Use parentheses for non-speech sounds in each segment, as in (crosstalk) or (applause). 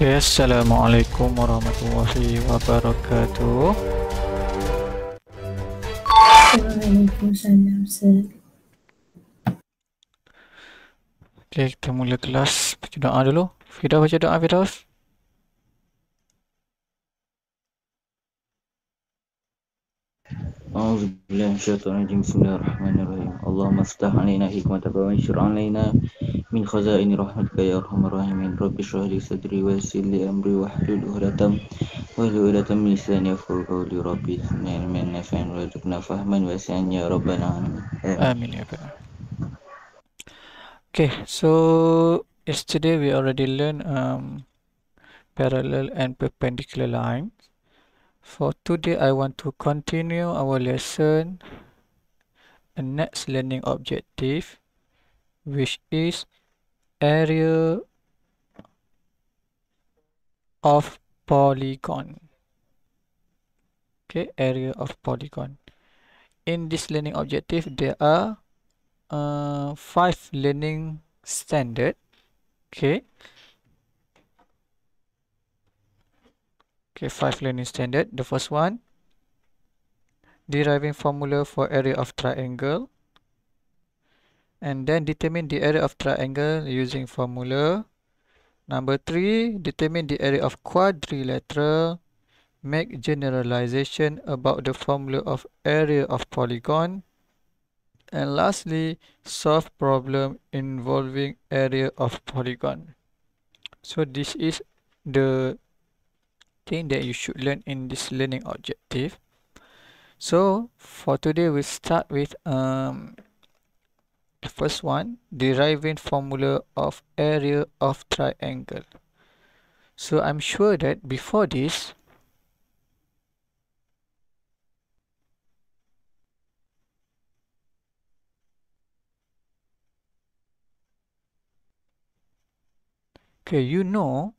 Okay, ya, Assalamualaikum warahmatullahi wabarakatuh. Waalaikumsalam. Okay, kita mula kelas. Baca doa dulu. Fida baca doa Firdaus. أعوذ بالله من الشيطان الرجيم بسم الله الرحمن الرحيم اللهم افتح علينا حكمتك وانشر علينا من خزائن رحمتك يا أرحم الراحمين رب اشرح لي صدري ويسر لي أمري واحلل عقدة واحلل من لساني يفقهوا قولي ربي زدنا من نافعا وارزقنا فهما واسعا يا ربنا آمين يا رب Okay, so yesterday we already learned um, parallel and perpendicular line. For today, I want to continue our lesson the next learning objective, which is area of polygon. Okay, area of polygon. In this learning objective, there are uh, five learning standard. Okay. Okay, five learning standard. The first one, deriving formula for area of triangle. And then determine the area of triangle using formula. Number three, determine the area of quadrilateral. Make generalization about the formula of area of polygon. And lastly, solve problem involving area of polygon. So this is the thing that you should learn in this learning objective. So for today, we we'll start with um, the first one, deriving formula of area of triangle. So I'm sure that before this, okay, you know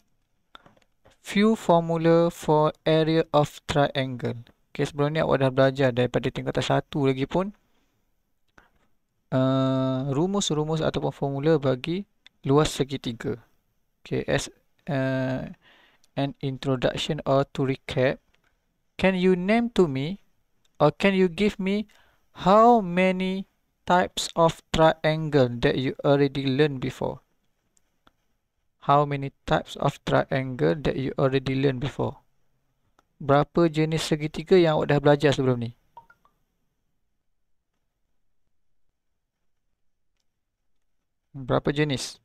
few formula for area of triangle. Okay, sebelum ni awak dah belajar daripada tingkatan 1 lagi pun uh, rumus-rumus uh, ataupun formula bagi luas segitiga. Okay, as uh, an introduction or to recap, can you name to me or can you give me how many types of triangle that you already learn before? how many types of triangle that you already learned before? Berapa jenis segitiga yang awak dah belajar sebelum ni? Berapa jenis?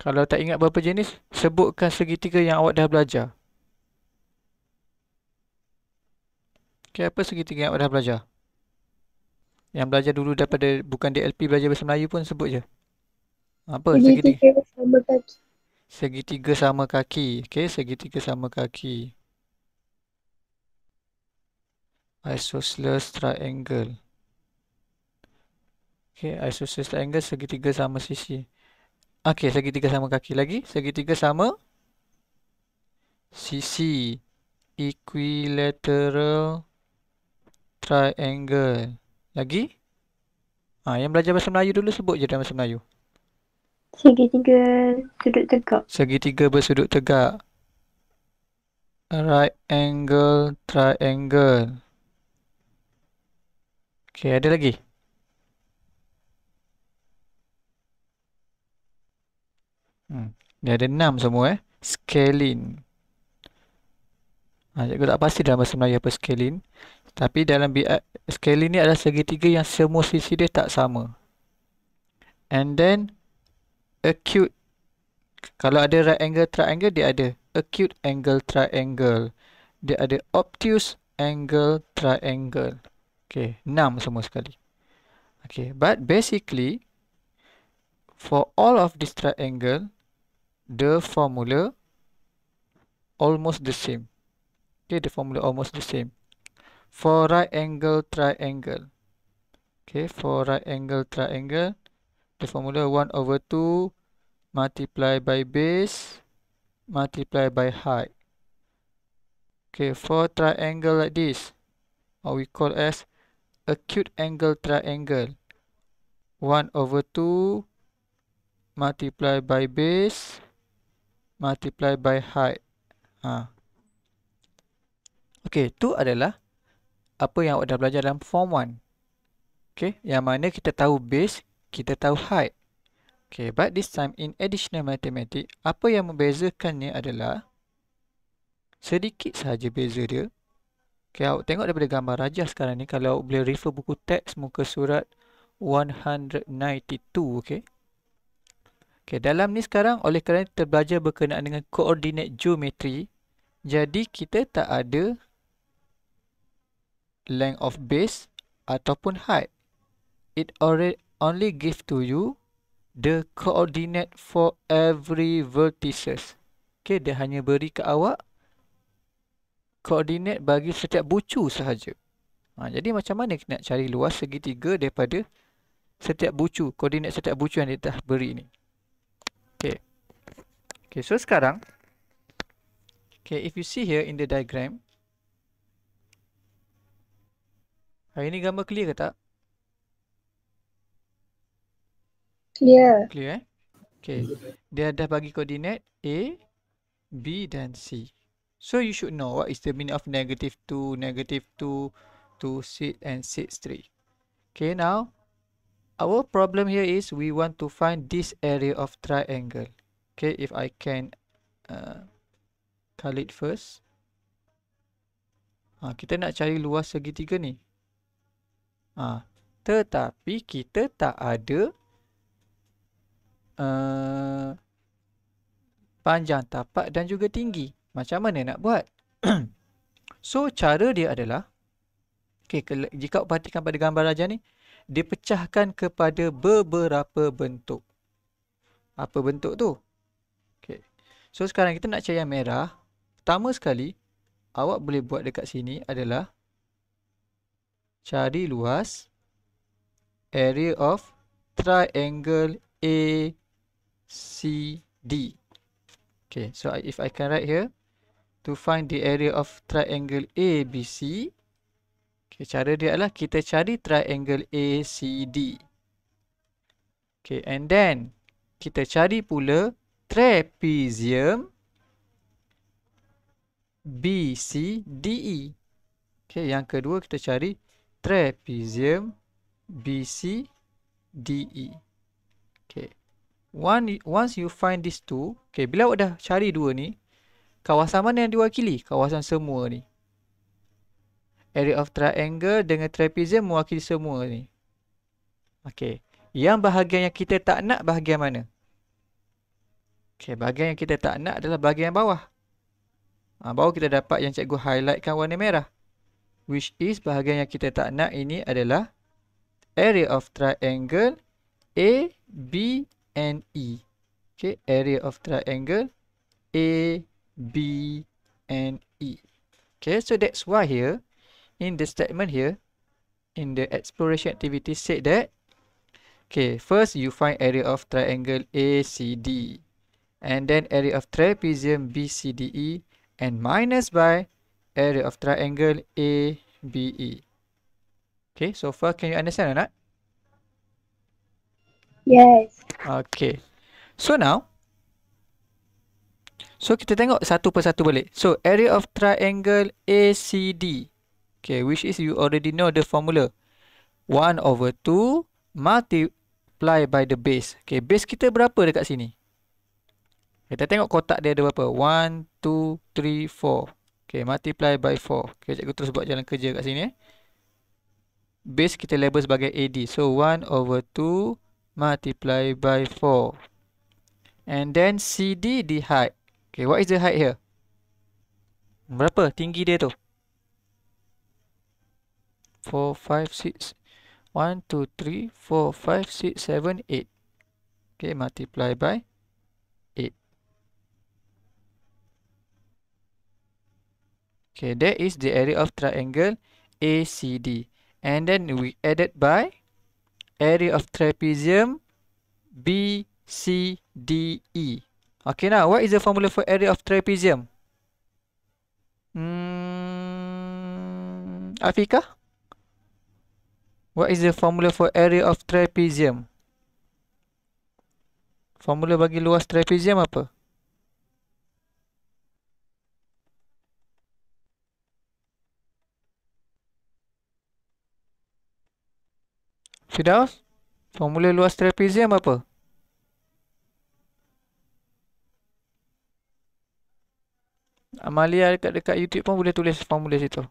Kalau tak ingat berapa jenis, sebutkan segitiga yang awak dah belajar. Okay, apa segitiga yang awak dah belajar? Yang belajar dulu daripada bukan DLP belajar bahasa Melayu pun sebut je. Apa segitiga, segitiga sama kaki. Segitiga sama kaki. Okey, segitiga sama kaki. Isosceles triangle. Okey, isosceles triangle segitiga sama sisi. Okey, segitiga sama kaki lagi. Segitiga sama sisi. Equilateral triangle. Lagi? Ah, yang belajar bahasa Melayu dulu sebut je dalam bahasa Melayu. Segitiga sudut tegak. Segitiga bersudut tegak. Right angle triangle. Okey, ada lagi? Hmm. Dia ada enam semua eh. Scaling. Ha, cikgu tak pasti dalam bahasa Melayu apa scaling. Tapi dalam BI, eh, scaling ni adalah segitiga yang semua sisi dia tak sama. And then, acute kalau ada right angle triangle dia ada acute angle triangle dia ada obtuse angle triangle okey enam semua sekali okey but basically for all of this triangle the formula almost the same okey the formula almost the same for right angle triangle okey for right angle triangle the formula 1 over 2 multiply by base multiply by height okay for triangle like this or we call as acute angle triangle 1 over 2 multiply by base multiply by height ha Okay tu adalah apa yang awak dah belajar dalam form 1 Okay yang mana kita tahu base kita tahu height. Okay, but this time in additional mathematics, apa yang membezakannya adalah sedikit sahaja beza dia. Okay, awak tengok daripada gambar rajah sekarang ni, kalau awak boleh refer buku teks muka surat 192, okay. Okay, dalam ni sekarang oleh kerana kita belajar berkenaan dengan koordinat geometri, jadi kita tak ada length of base ataupun height. It already only give to you the coordinate for every vertices. Okay, dia hanya beri ke awak koordinat bagi setiap bucu sahaja. Ha, jadi macam mana kita nak cari luas segitiga daripada setiap bucu, koordinat setiap bucu yang dia dah beri ni. Okay. Okay, so sekarang Okay, if you see here in the diagram Hari ni gambar clear ke tak? Clear. Clear eh? Okay. Dia dah bagi koordinat A, B dan C. So you should know what is the meaning of negative 2, negative 2, 2, sit and sit straight. Okay now, our problem here is we want to find this area of triangle. Okay, if I can uh, call it first. Ha, kita nak cari luas segitiga ni. Ah, tetapi kita tak ada Eh, panjang tapak dan juga tinggi. Macam mana nak buat? (clears throat) so, cara dia adalah okay, jika perhatikan pada gambar rajah ni, dia pecahkan kepada beberapa bentuk. Apa bentuk tu? Okay. So, sekarang kita nak cari yang merah. Pertama sekali, awak boleh buat dekat sini adalah cari luas area of triangle A C D. Okay, so if I can write here to find the area of triangle ABC. Okay, cara dia adalah kita cari triangle ACD. Okay, and then kita cari pula trapezium BCDE. Okay, yang kedua kita cari trapezium BCDE. Okay one once you find these two, okay, bila awak dah cari dua ni, kawasan mana yang diwakili? Kawasan semua ni. Area of triangle dengan trapezium mewakili semua ni. Okay. Yang bahagian yang kita tak nak bahagian mana? Okay, bahagian yang kita tak nak adalah bahagian yang bawah. Ha, bawah kita dapat yang cikgu highlightkan warna merah. Which is bahagian yang kita tak nak ini adalah area of triangle A, B, and E. Okay, area of triangle A, B, and E. Okay, so that's why here, in the statement here, in the exploration activity said that, okay, first you find area of triangle ACD, and then area of trapezium BCDE, and minus by area of triangle ABE. Okay, so far can you understand or not? Yes. Okay. So now, so kita tengok satu persatu balik. So area of triangle ACD. Okay, which is you already know the formula. 1 over 2 multiply by the base. Okay, base kita berapa dekat sini? Kita tengok kotak dia ada berapa? 1, 2, 3, 4. Okay, multiply by 4. Okay, cikgu terus buat jalan kerja kat sini. Eh. Base kita label sebagai AD. So, 1 over multiply by 4 and then CD the height okay what is the height here berapa tinggi dia tu 4 5 6 1 2 3 4 5 6 7 8 okay multiply by 8 okay that is the area of triangle ACD and then we added by 1 area of trapezium B, C, D, E. Okay, now, what is the formula for area of trapezium? Hmm, Afika? What is the formula for area of trapezium? Formula bagi luas trapezium apa? Firdaus, formula luas trapezium apa? Amalia dekat dekat YouTube pun boleh tulis formula situ.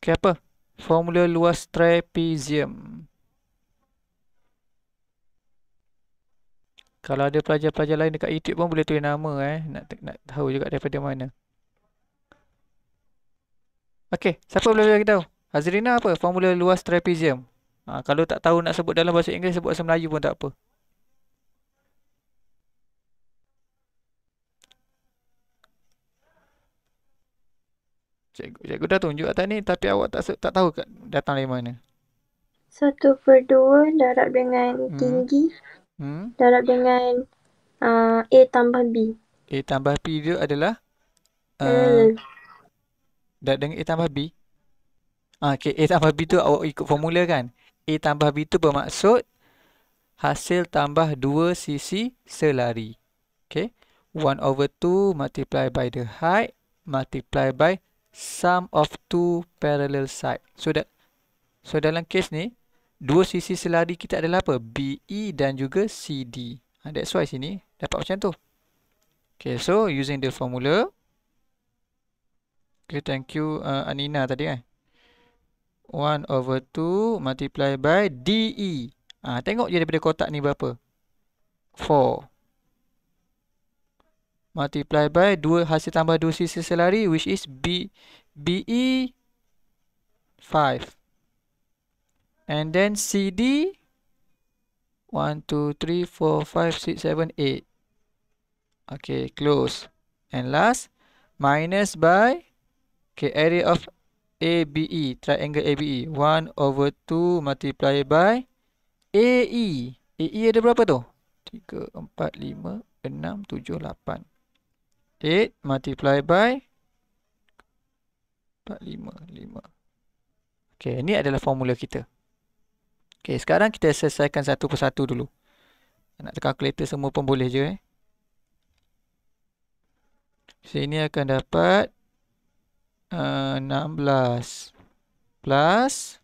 Okey apa? Formula luas trapezium. Kalau ada pelajar-pelajar lain dekat YouTube pun boleh tulis nama eh nak nak tahu juga daripada mana. Okey, siapa boleh bagi tahu? Azrina apa? Formula luas trapezium. Ha, kalau tak tahu nak sebut dalam bahasa Inggeris, sebut bahasa Melayu pun tak apa. Cikgu, cikgu dah tunjuk atas ni tapi awak tak tak tahu kat, datang dari mana. Satu per 2 darab dengan hmm. tinggi hmm. darab dengan uh, A tambah B. A tambah B dia adalah? Uh, L. Darab dengan A tambah B? Uh, Okay, A tambah B tu awak ikut formula kan? A tambah B tu bermaksud hasil tambah dua sisi selari. Okay, 1 over 2 multiply by the height multiply by sum of two parallel side. So, that, so dalam kes ni, dua sisi selari kita adalah apa? BE dan juga CD. Ha, that's why sini dapat macam tu. Okay, so using the formula. Okay, thank you uh, Anina tadi kan. Eh? 1 over 2 multiply by DE. Ha, ah, tengok je daripada kotak ni berapa. 4. Multiply by 2 hasil tambah 2 sisi selari which is B, BE 5. And then CD 1, 2, 3, 4, 5, 6, 7, 8. Okay, close. And last, minus by okay, area of ABE triangle ABE 1 over 2 multiply by AE. AE ada berapa tu? 3 4 5 6 7 8. 8 multiply by 4 5 5. Okey, ini adalah formula kita. Okey, sekarang kita selesaikan satu persatu dulu. Nak tekan kalkulator semua pun boleh je eh. Sini akan dapat 16 plus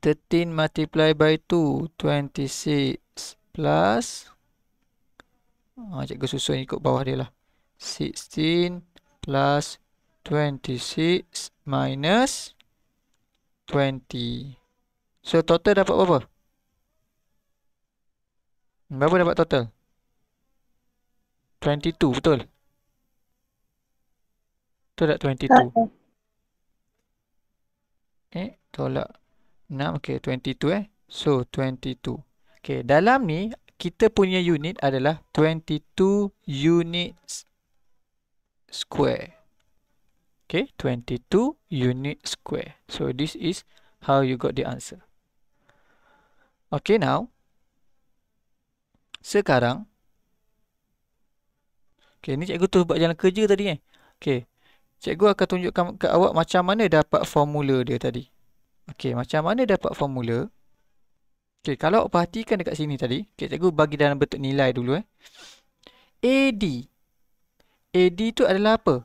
13 multiply by 2 26 plus ah oh, cikgu susun ikut bawah dia lah 16 plus 26 minus 20 so total dapat berapa berapa dapat total 22 betul Tu tak 22. Eh, tolak 6. Okay, 22 eh. So, 22. Okay, dalam ni, kita punya unit adalah 22 units square. Okay, 22 unit square. So, this is how you got the answer. Okay, now. Sekarang. Okay, ni cikgu tu buat jalan kerja tadi eh. Okay, Cikgu akan tunjukkan ke awak macam mana dapat formula dia tadi. Okey, macam mana dapat formula? Okey, kalau awak perhatikan dekat sini tadi, okey cikgu bagi dalam bentuk nilai dulu eh. AD. AD tu adalah apa?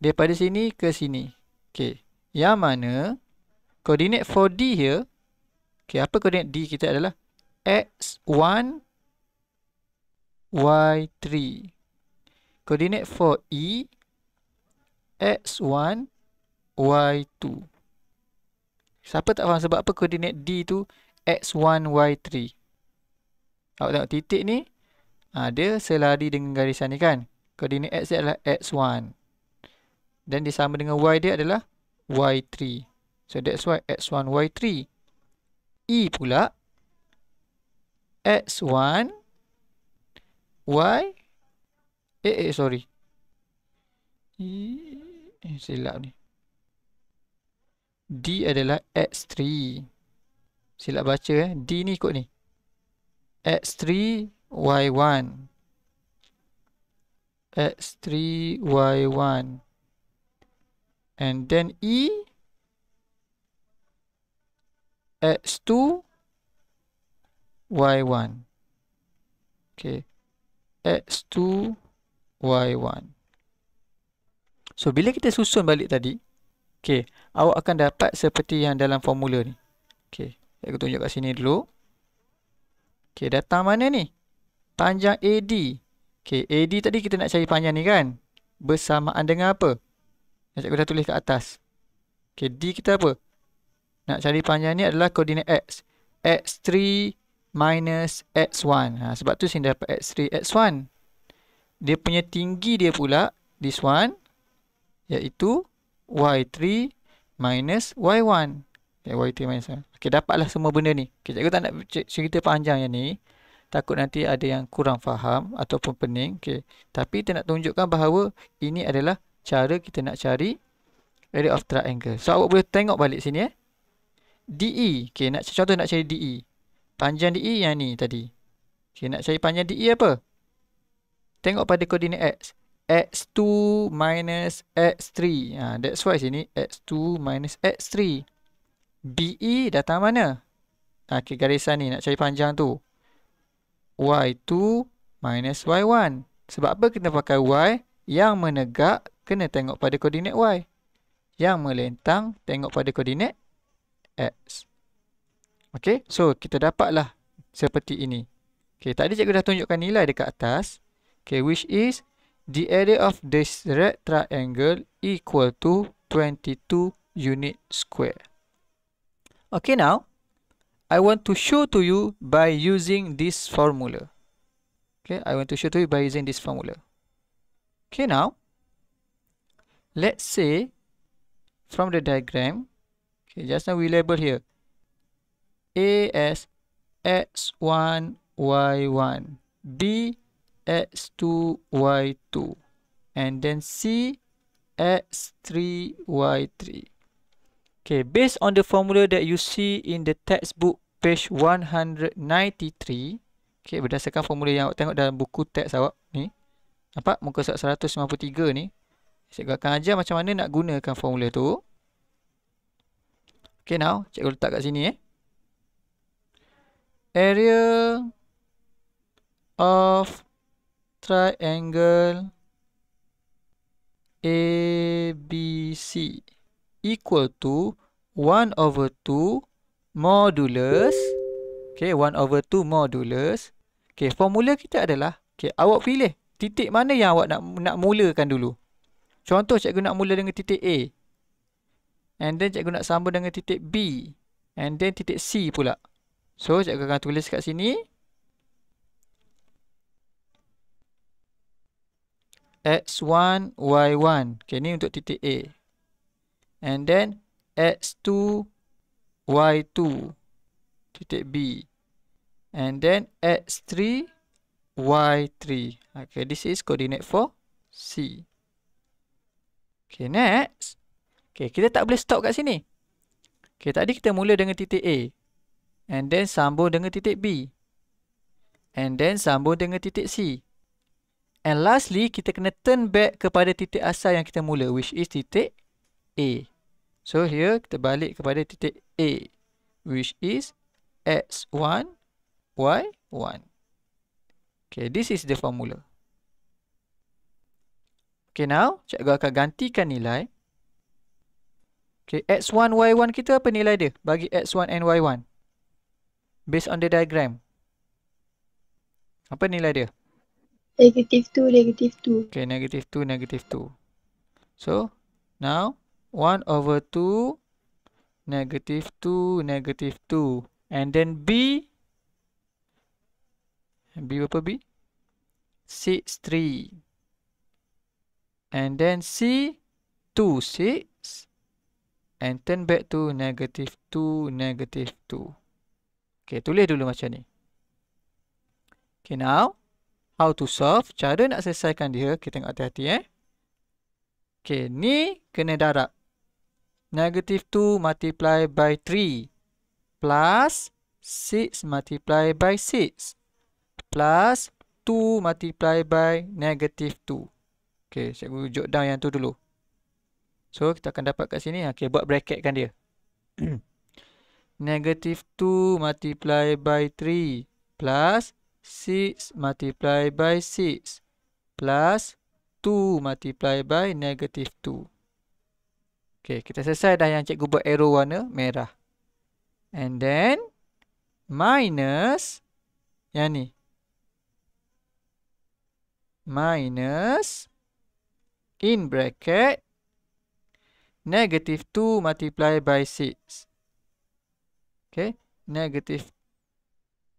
Daripada sini ke sini. Okey. Yang mana koordinat for D here? Okey, apa koordinat D kita adalah x1 y3. Koordinat for E x1, y2. Siapa tak faham sebab apa koordinat D tu x1, y3? Awak tengok titik ni, ha, dia selari dengan garisan ni kan? Koordinat x dia adalah x1. Dan dia sama dengan y dia adalah y3. So that's why x1, y3. E pula, x1, y, eh, eh, sorry. E, Eh, silap ni. D adalah X3. Silap baca eh. D ni ikut ni. X3, Y1. X3, Y1. And then E. X2, Y1. Okay. X2, Y1. So bila kita susun balik tadi, okey, awak akan dapat seperti yang dalam formula ni. Okey, saya tunjuk kat sini dulu. Okey, datang mana ni? Panjang AD. Okey, AD tadi kita nak cari panjang ni kan? Bersamaan dengan apa? Nak aku dah tulis kat atas. Okey, D kita apa? Nak cari panjang ni adalah koordinat x. x3 minus x1. Ha, sebab tu sini dapat x3 x1. Dia punya tinggi dia pula this one iaitu y3 minus y1. Okay, y3 minus y ya, dapatlah semua benda ni. Okay, cikgu tak nak cerita panjang yang ni. Takut nanti ada yang kurang faham ataupun pening. Okay. Tapi kita nak tunjukkan bahawa ini adalah cara kita nak cari area of triangle. So, awak boleh tengok balik sini. Eh. DE. Okay, nak, contoh nak cari DE. Panjang DE yang ni tadi. Okay, nak cari panjang DE apa? Tengok pada koordinat X x2 minus x3. Ha, that's why sini x2 minus x3. BE datang mana? Ha, okay, garisan ni nak cari panjang tu. y2 minus y1. Sebab apa kita pakai y? Yang menegak kena tengok pada koordinat y. Yang melentang tengok pada koordinat x. Okay, so kita dapatlah seperti ini. Okay, tadi cikgu dah tunjukkan nilai dekat atas. Okay, which is The area of this red triangle equal to 22 unit square. Okay, now I want to show to you by using this formula. Okay, I want to show to you by using this formula. Okay, now let's say from the diagram, okay, just now we label here A as x1, y1, B x2, y2. And then C, x3, y3. Okay, based on the formula that you see in the textbook page 193. Okay, berdasarkan formula yang awak tengok dalam buku teks awak ni. Nampak? Muka surat 153 ni. Saya akan ajar macam mana nak gunakan formula tu. Okay, now. Cikgu letak kat sini eh. Area of triangle ABC equal to 1 over 2 modulus. Okay, 1 over 2 modulus. Okay, formula kita adalah. Okay, awak pilih titik mana yang awak nak nak mulakan dulu. Contoh cikgu nak mula dengan titik A. And then cikgu nak sambung dengan titik B. And then titik C pula. So, cikgu akan tulis kat sini. x1, y1. Okay, ni untuk titik A. And then x2, y2. Titik B. And then x3, y3. Okay, this is coordinate for C. Okay, next. Okay, kita tak boleh stop kat sini. Okay, tadi kita mula dengan titik A. And then sambung dengan titik B. And then sambung dengan titik C. And lastly, kita kena turn back kepada titik asal yang kita mula, which is titik A. So here, kita balik kepada titik A, which is X1, Y1. Okay, this is the formula. Okay, now, cikgu akan gantikan nilai. Okay, X1, Y1 kita apa nilai dia bagi X1 and Y1? Based on the diagram. Apa nilai dia? Negative 2, negative 2. Okay, negative 2, negative 2. So, now, 1 over 2, negative 2, negative 2. And then B, B berapa B? 6, 3. And then C, 2, 6. And turn back to negative 2, negative 2. Okay, tulis dulu macam ni. Okay, now how to solve, cara nak selesaikan dia, kita tengok hati-hati eh. Okay, ni kena darab. Negative 2 multiply by 3 plus 6 multiply by 6 plus 2 multiply by negative 2. Okay, cikgu jot down yang tu dulu. So, kita akan dapat kat sini. Okay, buat bracket kan dia. (coughs) negative 2 multiply by 3 plus 6. 6 multiply by 6 plus 2 multiply by negative 2. Okay, kita selesai dah yang cikgu buat arrow warna merah. And then, minus yang ni. Minus in bracket negative 2 multiply by 6. Okay, negative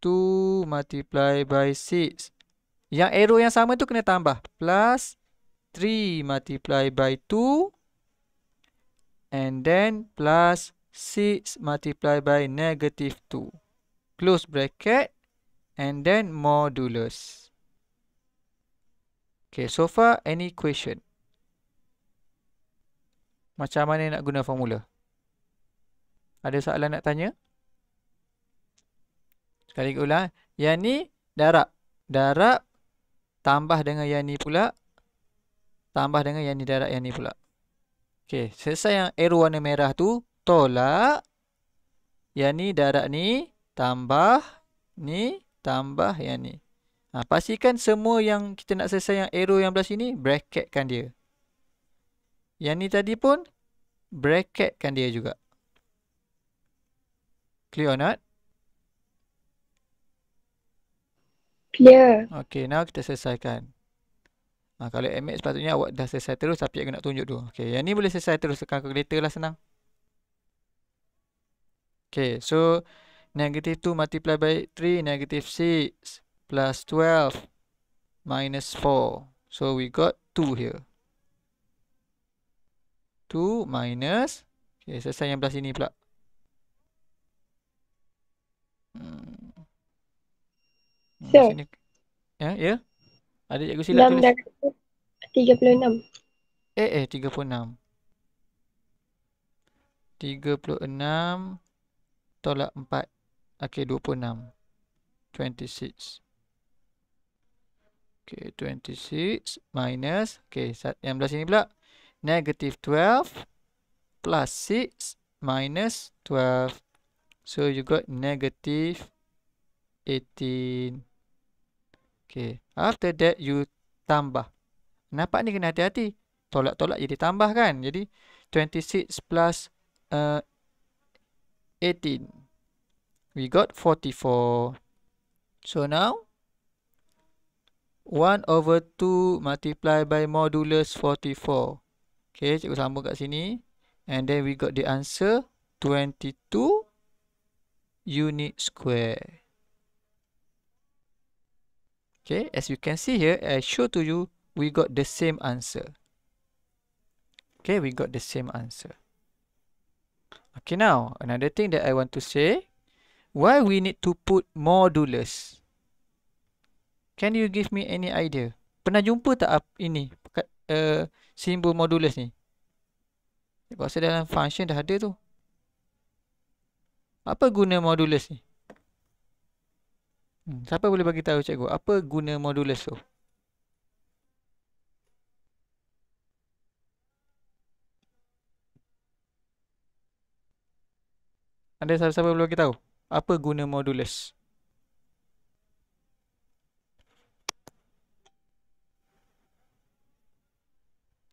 2 multiply by 6. Yang arrow yang sama tu kena tambah. Plus 3 multiply by 2. And then plus 6 multiply by negative 2. Close bracket. And then modulus. Okay, so far any question? Macam mana nak guna formula? Ada soalan nak tanya? Sekali lagi ulang. Yang ni darab. Darab tambah dengan yang ni pula. Tambah dengan yang ni darab yang ni pula. Okey. Selesai yang arrow warna merah tu. Tolak. Yang ni darab ni. Tambah. Ni. Tambah yang ni. Ha, pastikan semua yang kita nak selesai yang arrow yang belah sini. Bracketkan dia. Yang ni tadi pun. Bracketkan dia juga. Clear or not? Clear. Okay, now kita selesaikan. Ha, kalau MX sepatutnya awak dah selesai terus tapi aku nak tunjuk dulu. Okay, yang ni boleh selesai terus tekan calculator lah senang. Okay, so negative 2 multiply by 3, negative 6 plus 12 minus 4. So we got 2 here. 2 minus, okay, selesai yang belah sini pula. Hmm. Maksudnya, ya, ya. Ada cikgu silap 6 tulis. Dan 36. Eh, eh, 36. 36 tolak 4. Okey, 26. 26. Okay, six minus Okay, yang belah sini pula Negative twelve Plus six Minus twelve, So, you got negative eighteen Okay. After that you tambah. Nampak ni kena hati-hati. Tolak-tolak jadi tambah kan. Jadi 26 plus uh, 18. We got 44. So now. 1 over 2 multiply by modulus 44. Okay. Cikgu sambung kat sini. And then we got the answer. 22 unit square. Okay, as you can see here, I show to you, we got the same answer. Okay, we got the same answer. Okay, now, another thing that I want to say, why we need to put modulus? Can you give me any idea? Pernah jumpa tak ini, uh, simbol modulus ni? Kau saya dalam function dah ada tu. Apa guna modulus ni? Hmm. Siapa boleh bagi tahu cikgu apa guna modulus tu? Ada siapa-siapa boleh bagi tahu apa guna modulus?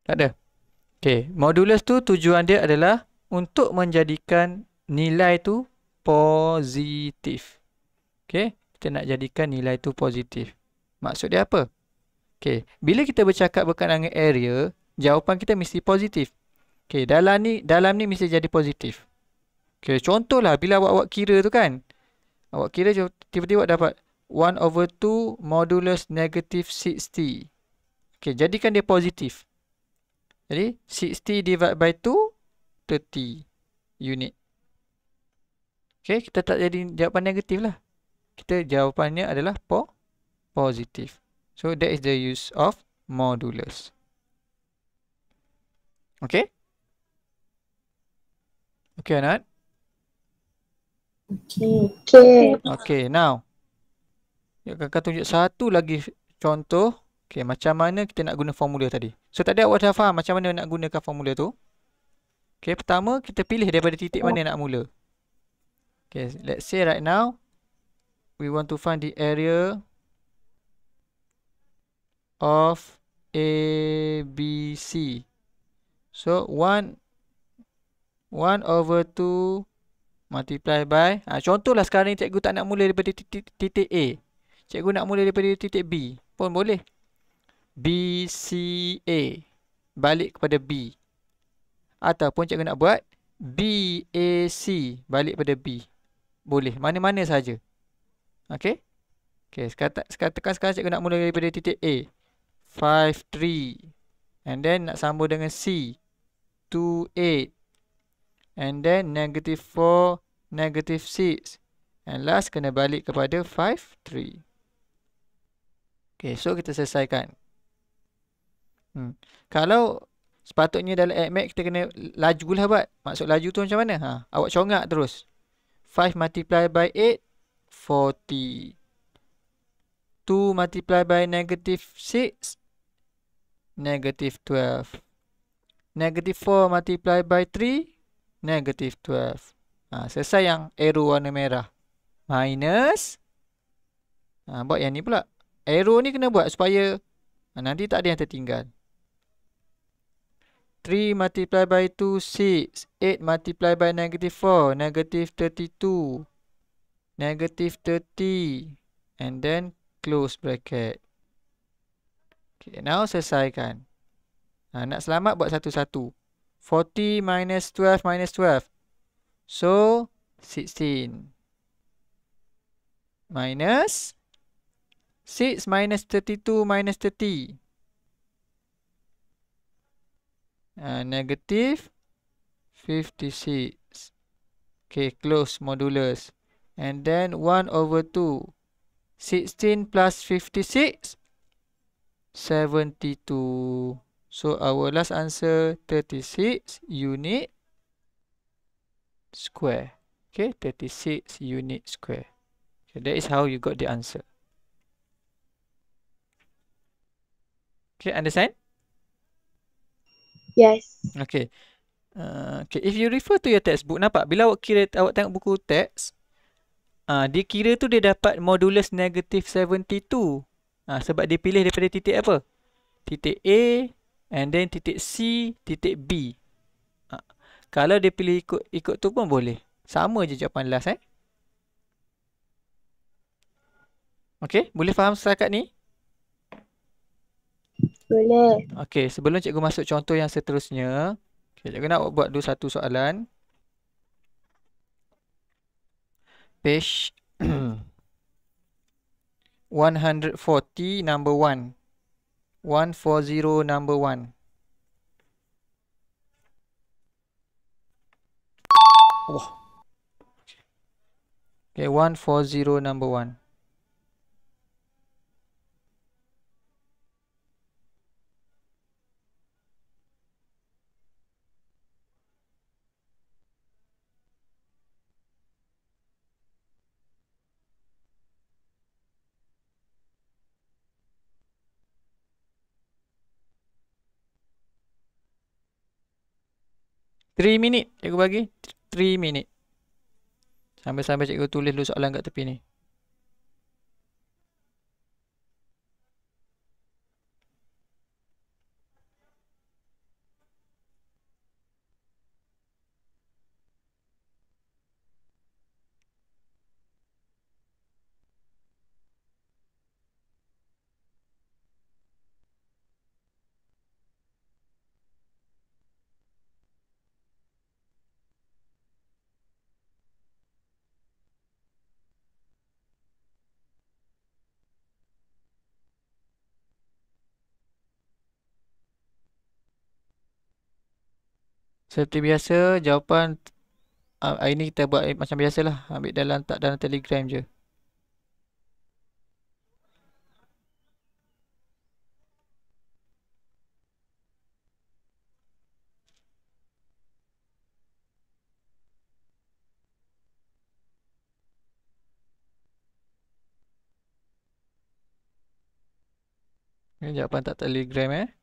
Tak ada. Okey, modulus tu tujuan dia adalah untuk menjadikan nilai tu positif. Okey kita nak jadikan nilai tu positif. Maksud dia apa? Okey, bila kita bercakap berkenaan dengan area, jawapan kita mesti positif. Okey, dalam ni dalam ni mesti jadi positif. Okey, contohlah bila awak-awak kira tu kan. Awak kira tiba-tiba awak dapat 1 over 2 modulus negative 60. Okey, jadikan dia positif. Jadi, 60 divided by 2, 30 unit. Okey, kita tak jadi jawapan negatif lah kita jawapannya adalah po positif. So that is the use of modulus. Okay? Okay or Okay, Okay. Okay. Now, ya kakak tunjuk satu lagi contoh. Okay, macam mana kita nak guna formula tadi? So tadi awak dah faham macam mana nak gunakan formula tu? Okay, pertama kita pilih daripada titik mana nak mula. Okay, let's say right now we want to find the area of A B C. So 1 1 over 2 multiply by ha, contohlah sekarang ni cikgu tak nak mula daripada titik, titik A. Cikgu nak mula daripada titik B pun boleh. A balik kepada B. Ataupun cikgu nak buat B A C balik kepada B. Boleh mana-mana saja. -mana Okey. Okey, sekatakan sekarang cikgu nak mula daripada titik A. 5 3 and then nak sambung dengan C. 2 8 and then negative 4, negative 6 and last kena balik kepada 5 3. Okey, so kita selesaikan. Hmm. Kalau sepatutnya dalam admat kita kena lajulah buat. Maksud laju tu macam mana? Ha, awak congak terus. 5 multiply by 8 forty. Two multiplied by negative six, negative twelve. Negative four multiplied by three, negative twelve. Ah, selesai yang arrow warna merah. Minus. Ha, buat yang ni pula. Arrow ni kena buat supaya ha, nanti tak ada yang tertinggal. 3 multiply by 2, 6. 8 multiply by negative 4, negative 32 negative 30 and then close bracket. Okay, now selesaikan. Ha, nak selamat buat satu-satu. 40 minus 12 minus 12. So, 16. Minus 6 minus 32 minus 30. Ha, ah, negative 56. Okay, close modulus and then 1 over 2 16 plus 56 72 so our last answer 36 unit square okay 36 unit square so that is how you got the answer okay understand yes okay uh, okay if you refer to your textbook nampak bila awak kira awak tengok buku teks Uh, dia kira tu dia dapat modulus negatif 72. Uh, ah, sebab dia pilih daripada titik apa? Titik A and then titik C, titik B. Uh, kalau dia pilih ikut ikut tu pun boleh. Sama je jawapan last eh. Okey, boleh faham setakat ni? Boleh. Okey, sebelum cikgu masuk contoh yang seterusnya. Okey, cikgu nak buat dua satu soalan. page 140 (clears throat) number 1 140 number 1 Wah. Okay, 140 number 1. 3 minit cikgu bagi 3 minit sampai-sampai cikgu tulis dulu soalan kat tepi ni Seperti biasa, jawapan uh, hari ni kita buat macam biasa lah, Ambil dalam tak dalam Telegram je. Ini jawapan tak telegram eh.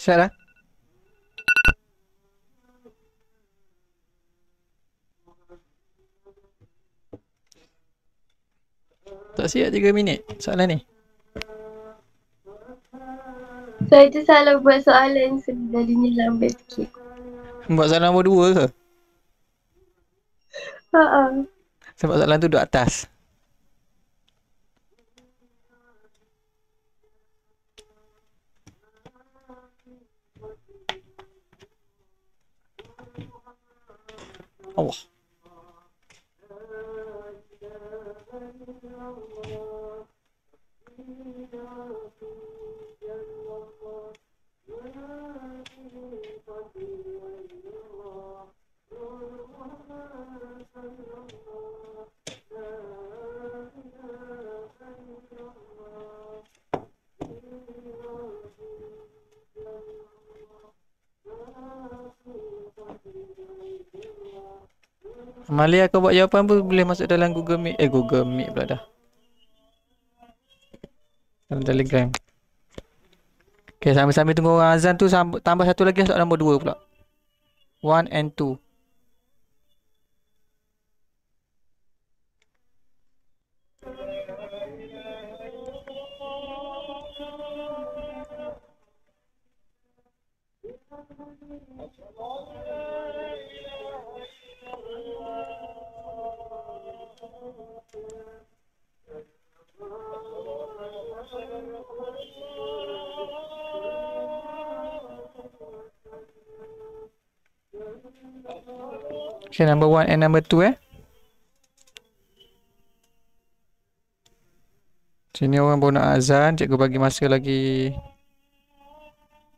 Sara. Tak siap tiga minit soalan ni. Saya tu salah buat soalan sebenarnya lambat sikit. Buat soalan nombor 2 ke? Haa. Ha. Sebab soalan tu duduk atas. Alia kau buat jawapan pun boleh masuk dalam Google Meet Eh Google Meet pula dah Dalam Telegram Okay sambil-sambil tunggu orang azan tu Tambah satu lagi soal nombor dua pula One and two Okay, number one and number two eh. Sini orang baru nak azan. Cikgu bagi masa lagi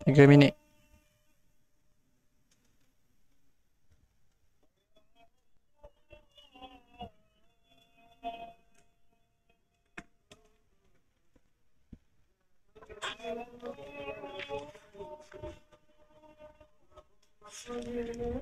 3 minit. Thank you.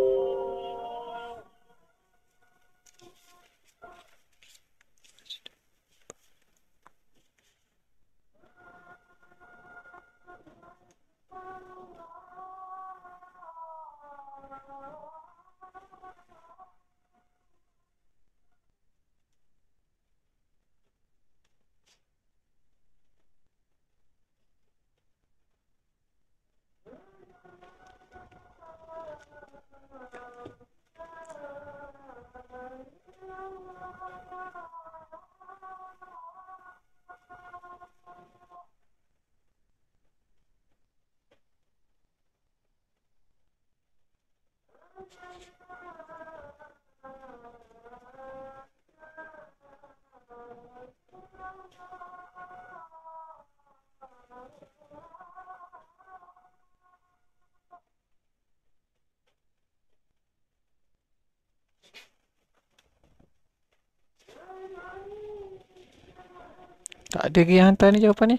Tak ada lagi yang hantar ni jawapan ni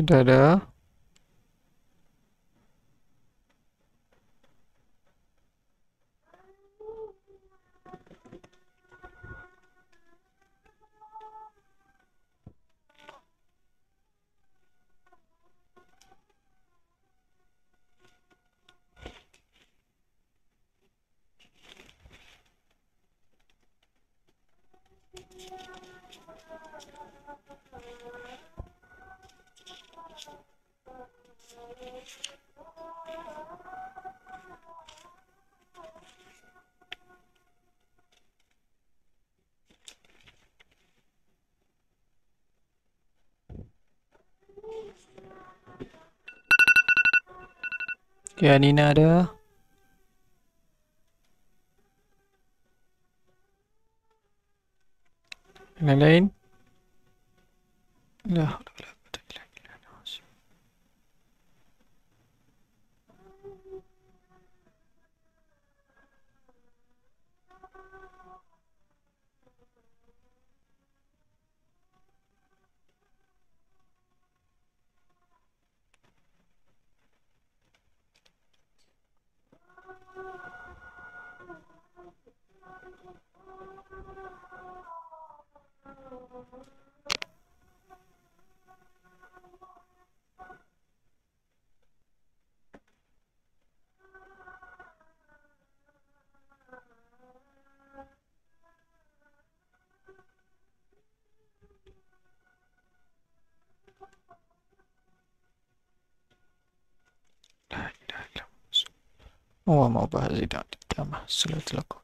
hinter der Ya Nina ada. Oh, mau bahas tidak tidak mah selalu terlaku.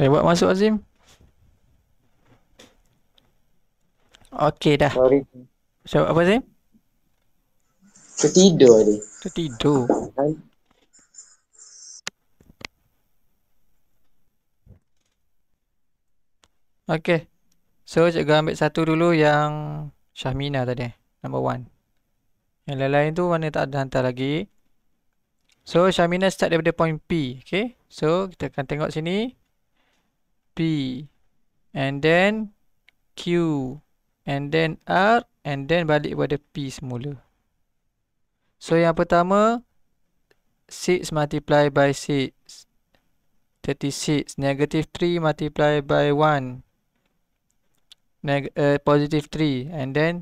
Eh, buat masuk Azim. Okey dah. Sorry. So, apa Azim? Tertidur ni. Tertidur. Okey. So, cikgu ambil satu dulu yang Syahmina tadi. Okey. Number one. Yang lain-lain tu mana tak ada hantar lagi. So, Syamina start daripada point P. Okay. So, kita akan tengok sini. P. And then Q. And then R. And then balik kepada P semula. So, yang pertama. 6 multiply by 6. 36. Negative 3 multiply by 1. Neg uh, positive 3. And then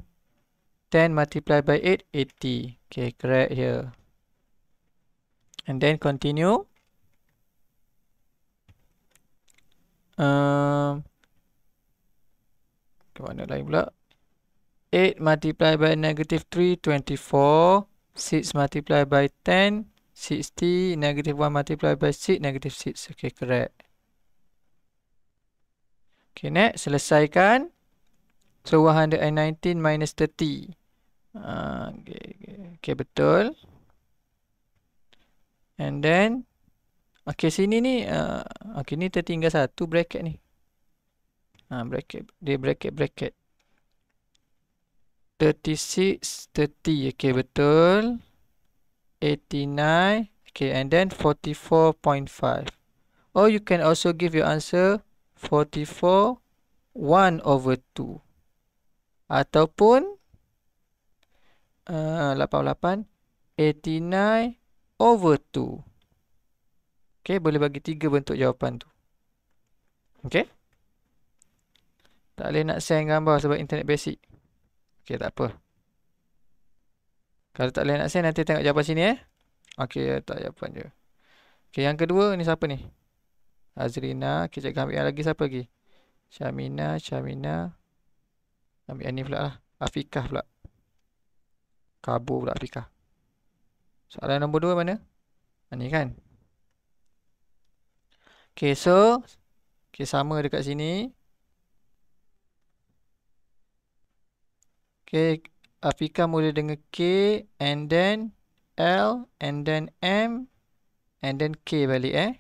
10 multiply by 8, 80. Okay, correct here. And then continue. Um, ke mana lain pula? 8 multiply by negative 3, 24. 6 multiply by 10, 60. Negative 1 multiply by 6, negative 6. Okay, correct. Okay, next. Selesaikan. So, 119 minus 30. Ah, okay, okay. okay betul and then okay sini ni uh, okay ni tertinggal satu bracket ni ha uh, bracket dia bracket bracket 36 30 okay betul 89 okay and then 44.5 or you can also give your answer 44 1 over 2 ataupun 44.5 89 ah, over 2. Okey, boleh bagi tiga bentuk jawapan tu. Okey. Tak boleh nak send gambar sebab internet basic. Okey, tak apa. Kalau tak boleh nak send, nanti tengok jawapan sini eh. Okey, ya, tak jawapan je. Okey, yang kedua ni siapa ni? Azrina. Okey, jangan ambil yang lagi siapa lagi? Syamina, Syamina. Ambil yang ni pula lah. Afikah pula. Kabur pula Afrika Soalan nombor dua mana? Ini ah, kan? Okay, so Okay, sama dekat sini Okay, Afrika mula dengan K And then L And then M And then K balik eh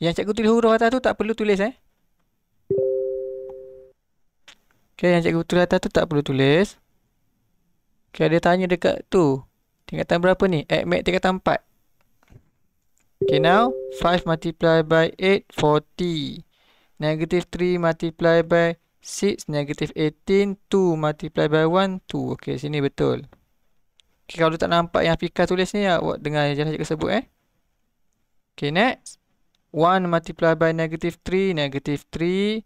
Yang cikgu tulis huruf atas tu tak perlu tulis eh Okay, yang cikgu tulis atas tu tak perlu tulis Okay, dia tanya dekat tu. Tingkatan berapa ni? Admit tingkatan 4. Okay, now. 5 multiply by 8, 40. Negative 3 multiply by 6, negative 18. 2 multiply by 1, 2. Okay, sini betul. Okay, kalau tak nampak yang Fika tulis ni, awak dengar jalan cikgu sebut eh. Okay, next. 1 multiply by negative 3, negative 3.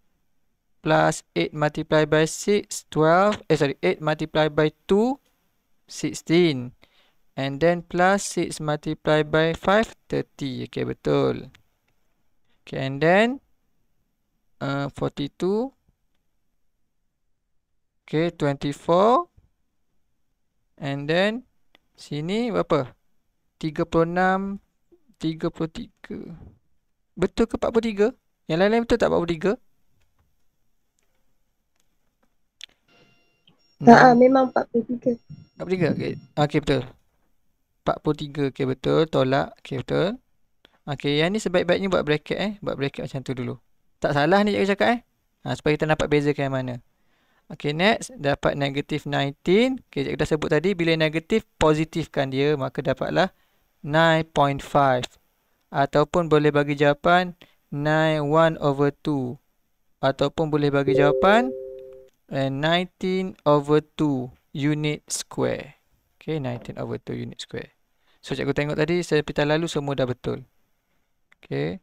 Plus 8 multiply by 6, 12. Eh, sorry. 8 multiply by 2. 16 and then plus 6 multiply by 5 30 okay betul okay and then uh, 42 okay 24 and then sini berapa 36 33 Betul ke 43? Yang lain-lain betul tak 43? Haa, ha, memang tak berjaga ke? Okay. Ah, okay betul 43 okay betul Tolak Okay betul Okay yang ni sebaik-baiknya buat bracket eh Buat bracket macam tu dulu Tak salah ni cikgu cakap eh ha, Supaya kita dapat beza ke mana Okay next Dapat negatif 19 Okay cikgu dah sebut tadi Bila negatif positifkan dia Maka dapatlah 9.5 Ataupun boleh bagi jawapan 9.1 over 2 Ataupun boleh bagi jawapan 19 eh, over unit square. Okay, 19 over 2 unit square. So, cikgu tengok tadi, saya pita lalu semua dah betul. Okay.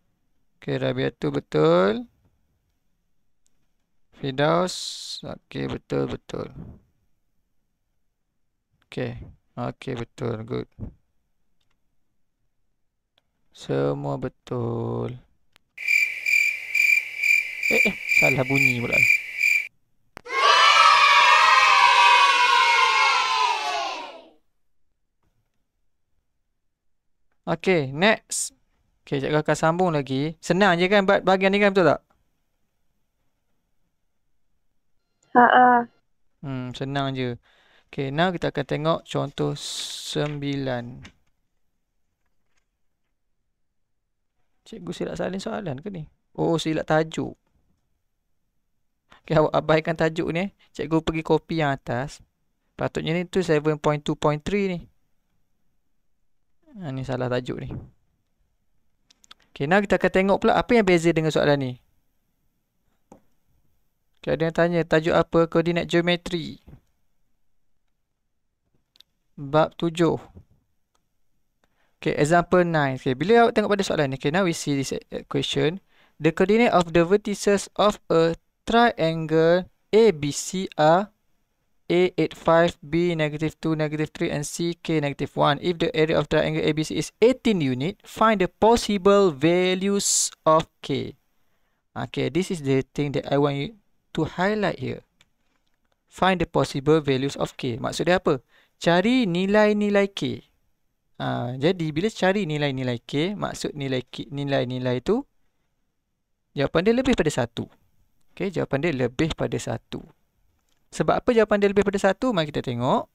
Okay, Rabia tu betul. Fidaus, okay, betul, betul. Okay. Okay, betul. Good. Semua betul. Eh, eh, salah bunyi pula ni. Okay, next. Okay, jaga akan sambung lagi. Senang je kan buat bahagian ni kan betul tak? Ha ah. Hmm, senang je. Okay, now kita akan tengok contoh sembilan. Cikgu silap salin soalan ke ni? Oh, silap tajuk. Okay, awak abaikan tajuk ni. Eh. Cikgu pergi kopi yang atas. Patutnya ni tu 7.2.3 ni. Ha, ni salah tajuk ni. Okay, now kita akan tengok pula apa yang beza dengan soalan ni. Okay, ada yang tanya tajuk apa koordinat geometri. Bab 7. Okay, example nine. Okay, bila awak tengok pada soalan ni. Okay, now we see this question. The coordinate of the vertices of a triangle ABC are a 8 5, B negative 2, negative 3, and k negative 1. If the area of triangle ABC is 18 unit, find the possible values of K. Okay, this is the thing that I want you to highlight here. Find the possible values of K. Maksudnya apa? Cari nilai-nilai K. Uh, jadi, bila cari nilai-nilai K, maksud nilai-nilai itu, jawapan dia lebih pada 1. Okay, jawapan dia lebih pada 1. Sebab apa jawapan dia lebih daripada satu? Mari kita tengok.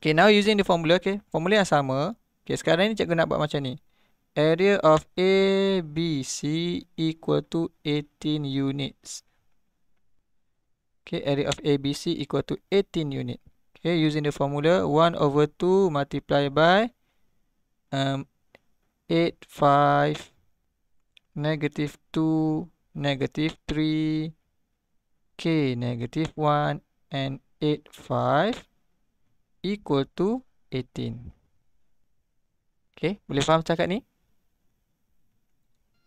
Okay, now using the formula. Okay, formula yang sama. Okay, sekarang ni cikgu nak buat macam ni. Area of ABC equal to 18 units. Okay, area of ABC equal to 18 units. Okay, using the formula 1 over 2 multiply by um, 8, 5, negative 2, negative 3, k negative 1 and 8, 5 equal to 18. Okay, boleh faham cakap ni?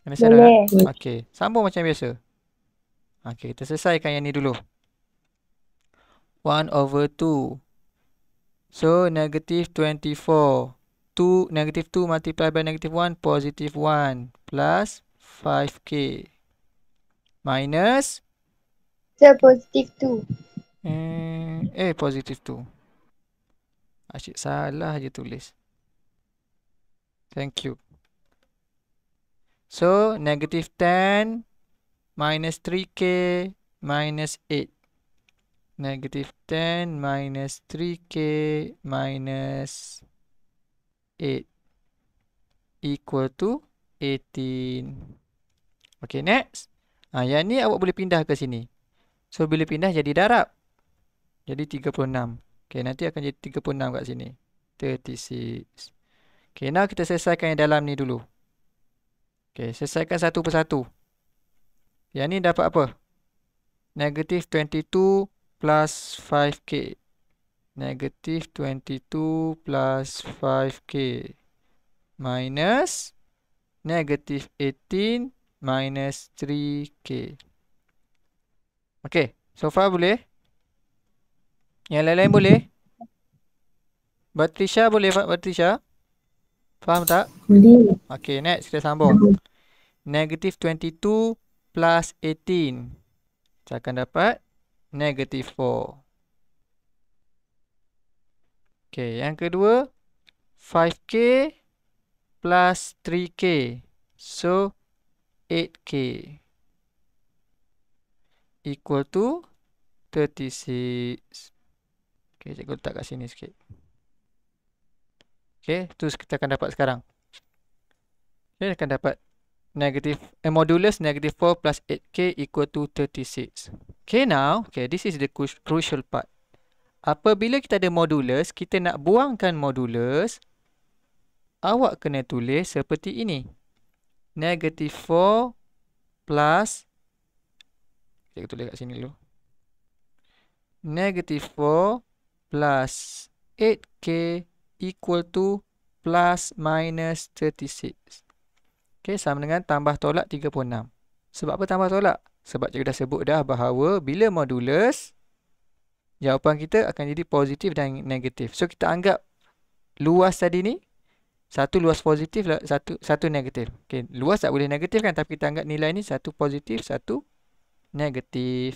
Kena boleh. Sarah? Okay, sambung macam biasa. Okay, kita selesaikan yang ni dulu. 1 over 2. So, negative 24. 2, negative 2 multiply by negative 1, positive 1. Plus 5k. Minus ke positif tu hmm, Eh positif tu Asyik salah je tulis Thank you So negative 10 Minus 3k Minus 8 Negative 10 Minus 3k Minus 8 Equal to 18 Okay next ha, Yang ni awak boleh pindah ke sini So bila pindah jadi darab. Jadi 36. Okey, nanti akan jadi 36 kat sini. 36. Okey, now kita selesaikan yang dalam ni dulu. Okey, selesaikan satu persatu. Yang ni dapat apa? Negative 22 plus 5k. Negative 22 plus 5k. Minus negative 18 minus 3k. Okey. So far boleh? Yang lain-lain boleh? Batrisha boleh Pak Batrisha? Faham tak? Boleh. Okey, next kita sambung. Negative 22 plus 18. Saya akan dapat negative 4. Okey, yang kedua. 5K plus 3K. So, 8 8K equal to 36. Okey, cikgu letak kat sini sikit. Okey, tu kita akan dapat sekarang. Okey, akan dapat negatif eh, modulus negative 4 plus 8k equal to 36. Okey, now, okay, this is the crucial part. Apabila kita ada modulus, kita nak buangkan modulus, awak kena tulis seperti ini. negative 4 plus 8 kita tulis kat sini dulu. Negative 4 plus 8k equal to plus minus 36. Okay, sama dengan tambah tolak 36. Sebab apa tambah tolak? Sebab cikgu dah sebut dah bahawa bila modulus, jawapan kita akan jadi positif dan negatif. So, kita anggap luas tadi ni, satu luas positif, lah, satu satu negatif. Okay, luas tak boleh negatif kan? Tapi kita anggap nilai ni satu positif, satu negatif negatif.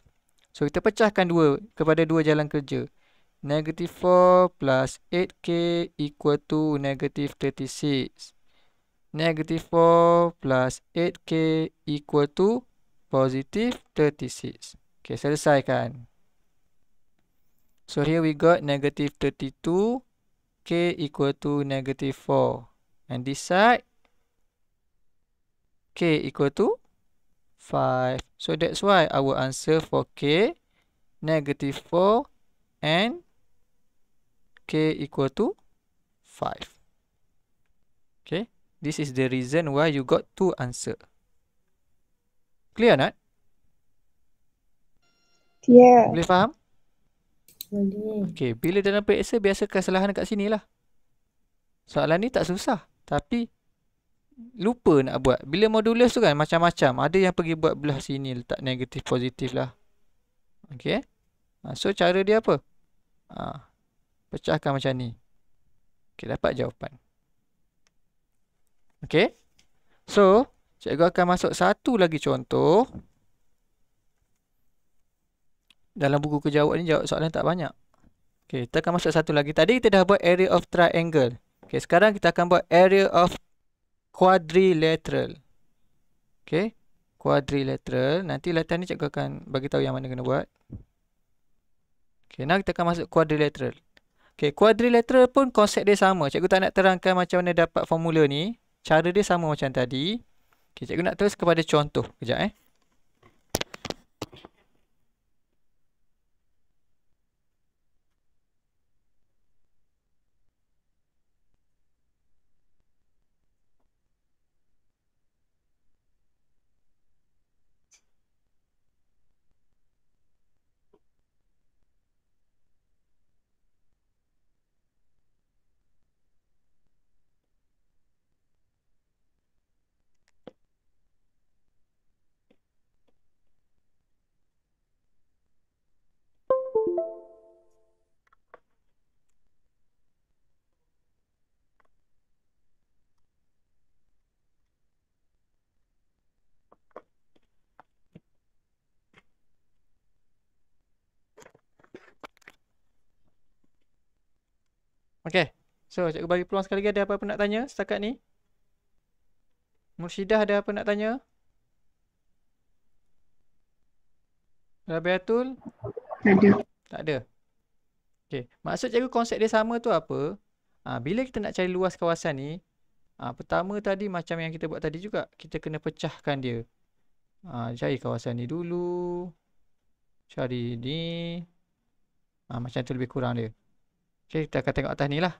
So kita pecahkan dua kepada dua jalan kerja. Negatif 4 plus 8k equal to negatif 36. Negatif 4 plus 8k equal to positif 36. Okay, selesaikan. So here we got negatif 32 k equal to negatif 4. And this side, k equal to 5. So that's why our answer for K negative 4 and K equal to 5. Okay. This is the reason why you got two answer. Clear not? Yeah. Boleh faham? Boleh. Okay. Bila dalam periksa biasa kesalahan kat sini lah. Soalan ni tak susah. Tapi lupa nak buat bila modulus tu kan macam-macam ada yang pergi buat belah sini letak negatif positif lah ok ah, so cara dia apa ha. pecahkan macam ni ok dapat jawapan ok so cikgu akan masuk satu lagi contoh dalam buku kejawab ni jawab soalan tak banyak ok kita akan masuk satu lagi tadi kita dah buat area of triangle ok sekarang kita akan buat area of quadrilateral. Okay. Quadrilateral. Nanti latihan ni cikgu akan bagi tahu yang mana kena buat. Okay. nak kita akan masuk quadrilateral. Okay. Quadrilateral pun konsep dia sama. Cikgu tak nak terangkan macam mana dapat formula ni. Cara dia sama macam tadi. Okay. Cikgu nak terus kepada contoh. Kejap eh. Okay, So, cikgu bagi peluang sekali lagi ada apa-apa nak tanya setakat ni? Mursyidah ada apa nak tanya? Rabiatul? Ada. Tak ada. Okay, Maksud cikgu konsep dia sama tu apa? Ha, bila kita nak cari luas kawasan ni, ha, pertama tadi macam yang kita buat tadi juga, kita kena pecahkan dia. Ha, cari kawasan ni dulu. Cari ni. Ha, macam tu lebih kurang dia. Okay, kita akan tengok atas ni lah.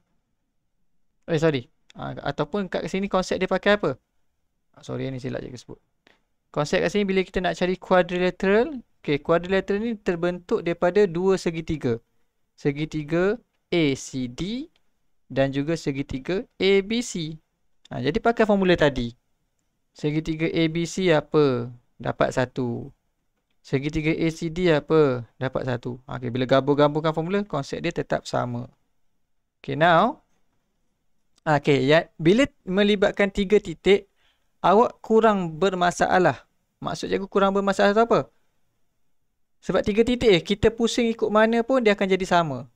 Eh, sorry. Ha, ataupun kat sini konsep dia pakai apa? Ha, sorry, ni silap je sebut. Konsep kat sini bila kita nak cari quadrilateral. Okay, quadrilateral ni terbentuk daripada dua segitiga. Segitiga ACD dan juga segitiga ABC. Ha, ah, jadi pakai formula tadi. Segitiga ABC apa? Dapat satu. Segitiga ACD apa? Dapat satu. Okay, bila gabung-gabungkan formula, konsep dia tetap sama. Okay, now. Okay, ya. bila melibatkan tiga titik, awak kurang bermasalah. Maksud cikgu kurang bermasalah tu apa? Sebab tiga titik, eh, kita pusing ikut mana pun dia akan jadi sama.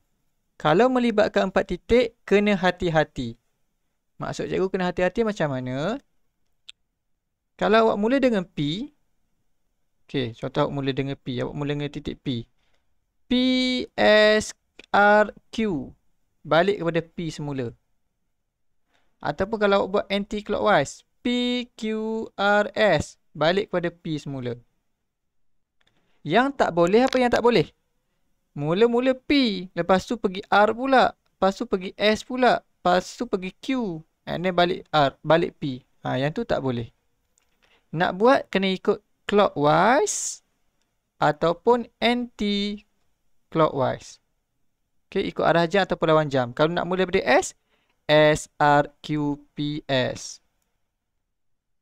Kalau melibatkan empat titik, kena hati-hati. Maksud cikgu kena hati-hati macam mana? Kalau awak mula dengan P. Okay, contoh awak mula dengan P. Awak mula dengan titik P. P, S, R, Q balik kepada P semula. Ataupun kalau awak buat anti-clockwise, P, Q, R, S, balik kepada P semula. Yang tak boleh apa yang tak boleh? Mula-mula P, lepas tu pergi R pula, lepas tu pergi S pula, lepas tu pergi Q, and then balik R, balik P. Ha, yang tu tak boleh. Nak buat, kena ikut clockwise ataupun anti-clockwise. Okay ikut arah jam ataupun lawan jam. Kalau nak mula pada S, S R Q P S.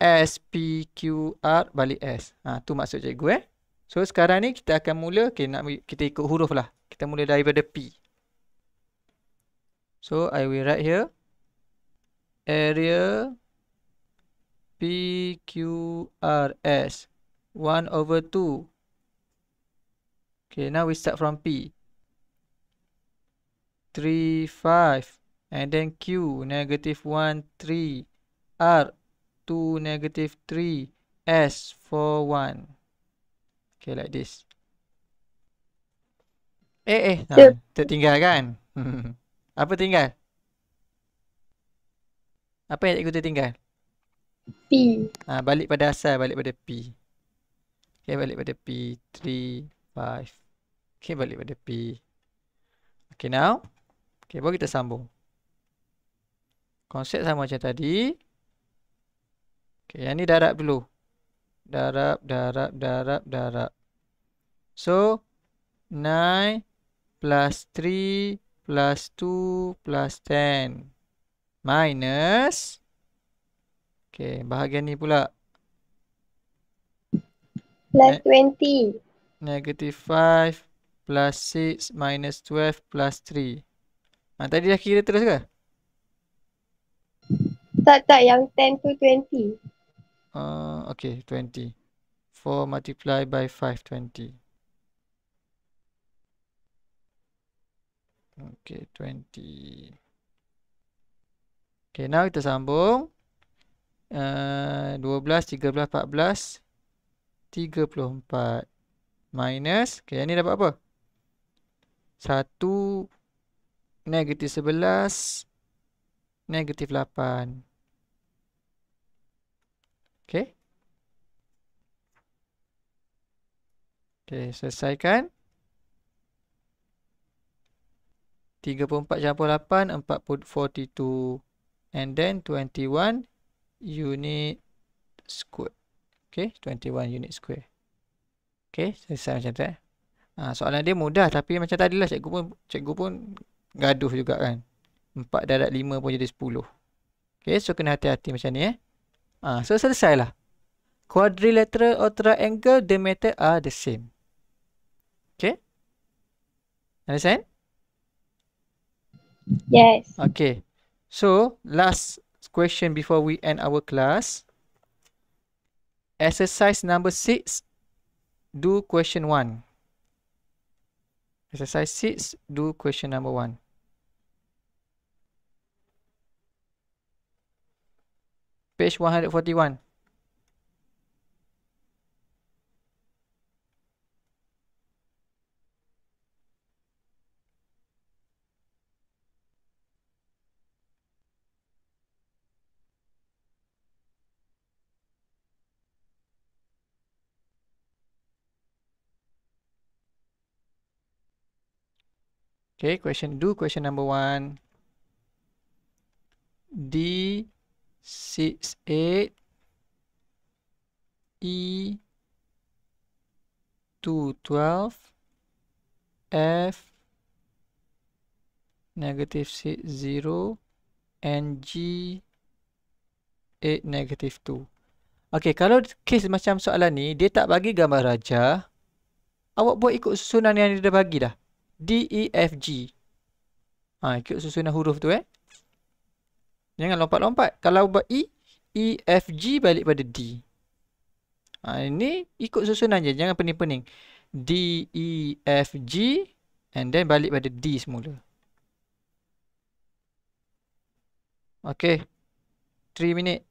S P Q R balik S. Ha tu maksud cikgu eh. So sekarang ni kita akan mula okay, nak kita ikut huruf lah. Kita mula daripada P. So I will write here area P Q R S 1 over 2. Okay, now we start from P. 3, 5 and then Q negative 1, 3 R 2, negative 3 S 4, 1 Okay, like this Eh, eh, nah, tertinggal kan? (laughs) Apa tinggal? Apa yang cikgu tertinggal? P ha, Balik pada asal, balik pada P Okay, balik pada P 3, 5 Okay, balik pada P Okay, now Okey, baru kita sambung. Konsep sama macam tadi. Okey, yang ni darab dulu. Darab, darab, darab, darab. So, 9 plus 3 plus 2 plus 10. Minus. Okey, bahagian ni pula. Plus 20. Negative 5 plus 6 minus 12 plus 3. Ha, tadi dah kira terus ke? Tak, tak. Yang 10 tu 20. Uh, okay, 20. 4 multiply by 5, 20. Okay, 20. Okay, now kita sambung. Uh, 12, 13, 14, 34. Minus. Okay, yang ni dapat apa? 1 negatif 11, negatif 8. Okey. Okey, selesaikan. 34 campur 8, 42. And then 21 unit square. Okey, 21 unit square. Okey, selesai macam tu eh. Ha, soalan dia mudah tapi macam tadilah cikgu pun cikgu pun gaduh juga kan. 4 darat 5 pun jadi 10. Okay, so kena hati-hati macam ni eh. Ha, so selesailah. Quadrilateral or triangle, the matter are the same. Okay. Understand? Yes. Okay. So, last question before we end our class. Exercise number 6, do question 1. Exercise 6, do question number 1. page 141 Okay, question do question number one. D six, eight. E, two, twelve. F, negative six, zero. And G, eight, negative two. Okay, kalau case macam soalan ni, dia tak bagi gambar raja. Awak buat ikut susunan yang dia dah bagi dah. D, E, F, G. Ha, ikut susunan huruf tu eh. Jangan lompat-lompat. Kalau buat E, E, F, G balik pada D. Ha, ini ikut susunan je. Jangan pening-pening. D, E, F, G and then balik pada D semula. Okay. 3 minit.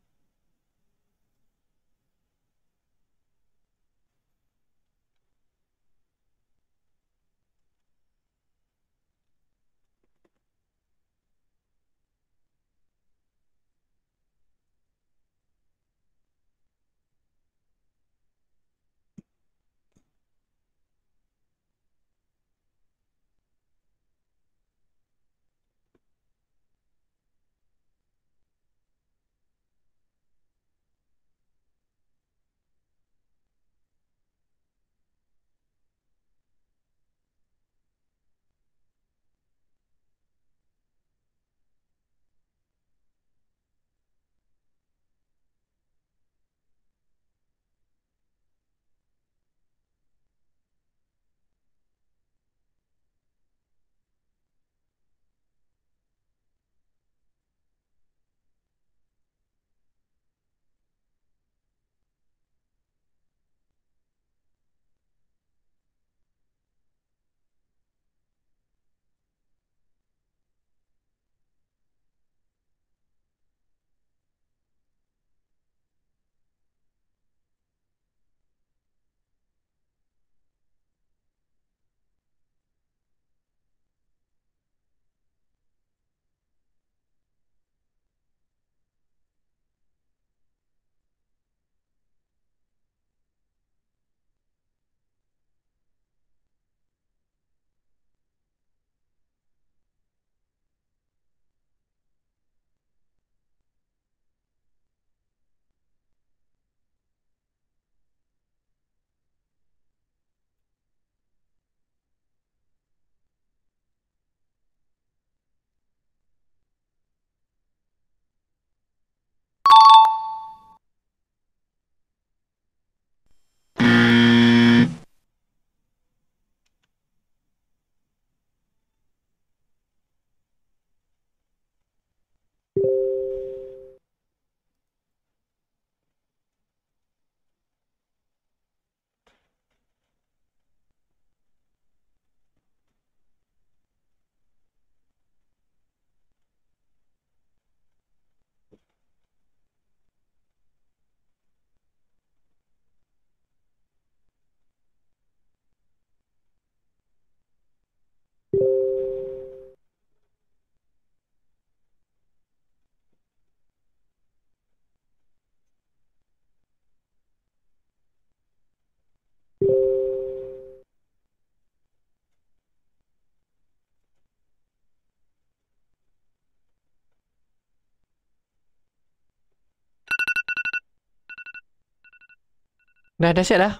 Dah dahsyat lah.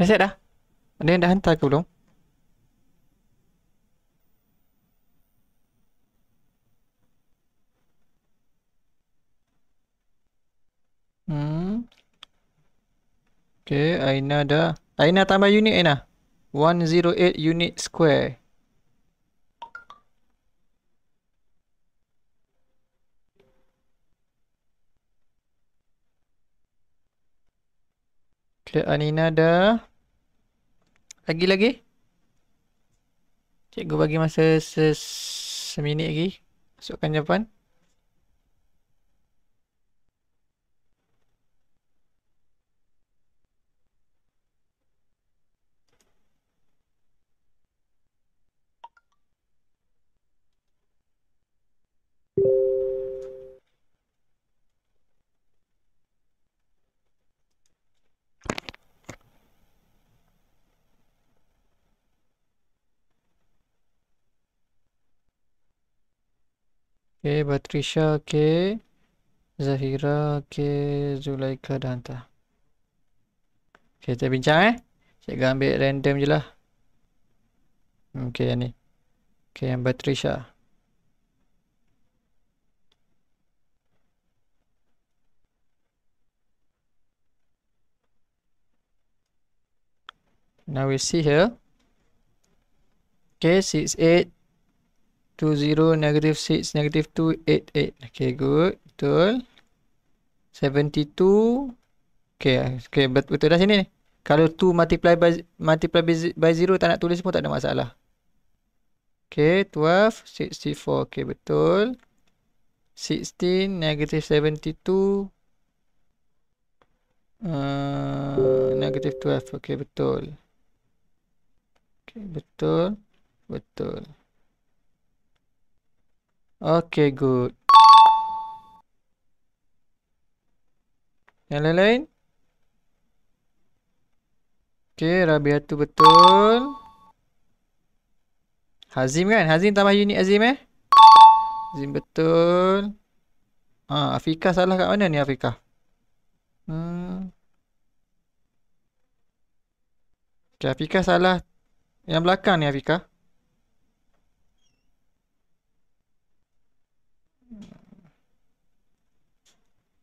Dah siap dah? Ada yang dah hantar ke belum? Okay, Aina dah. Aina tambah unit Aina. 108 unit square. Okay, Aina dah. Lagi-lagi. Cikgu bagi masa seminit lagi. Masukkan jawapan. Okay, Patricia, okay. Zahira, okay. Zulaika dah hantar. Okay, kita bincang eh. Cikgu ambil random je lah. Okay, yang ni. Okay, yang Patricia. Now we see here. Okay, 6, 8, 2, 0, negative 6, negative 2, 8, 8. Okay, good. Betul. 72. Okay, ah, okay betul, betul dah sini ni. Kalau 2 multiply by multiply by 0 tak nak tulis pun tak ada masalah. Okay, 12, 64. Okay, betul. 16, negative 72. Uh, negative 12. Okay, betul. Okay, betul. Betul. Okay, good. Yang lain-lain? Okay, Rabia tu betul. Hazim kan? Hazim tambah unit Hazim eh? Hazim betul. Ha, Afika salah kat mana ni Afika? Hmm. Okay, Afika salah. Yang belakang ni Afika.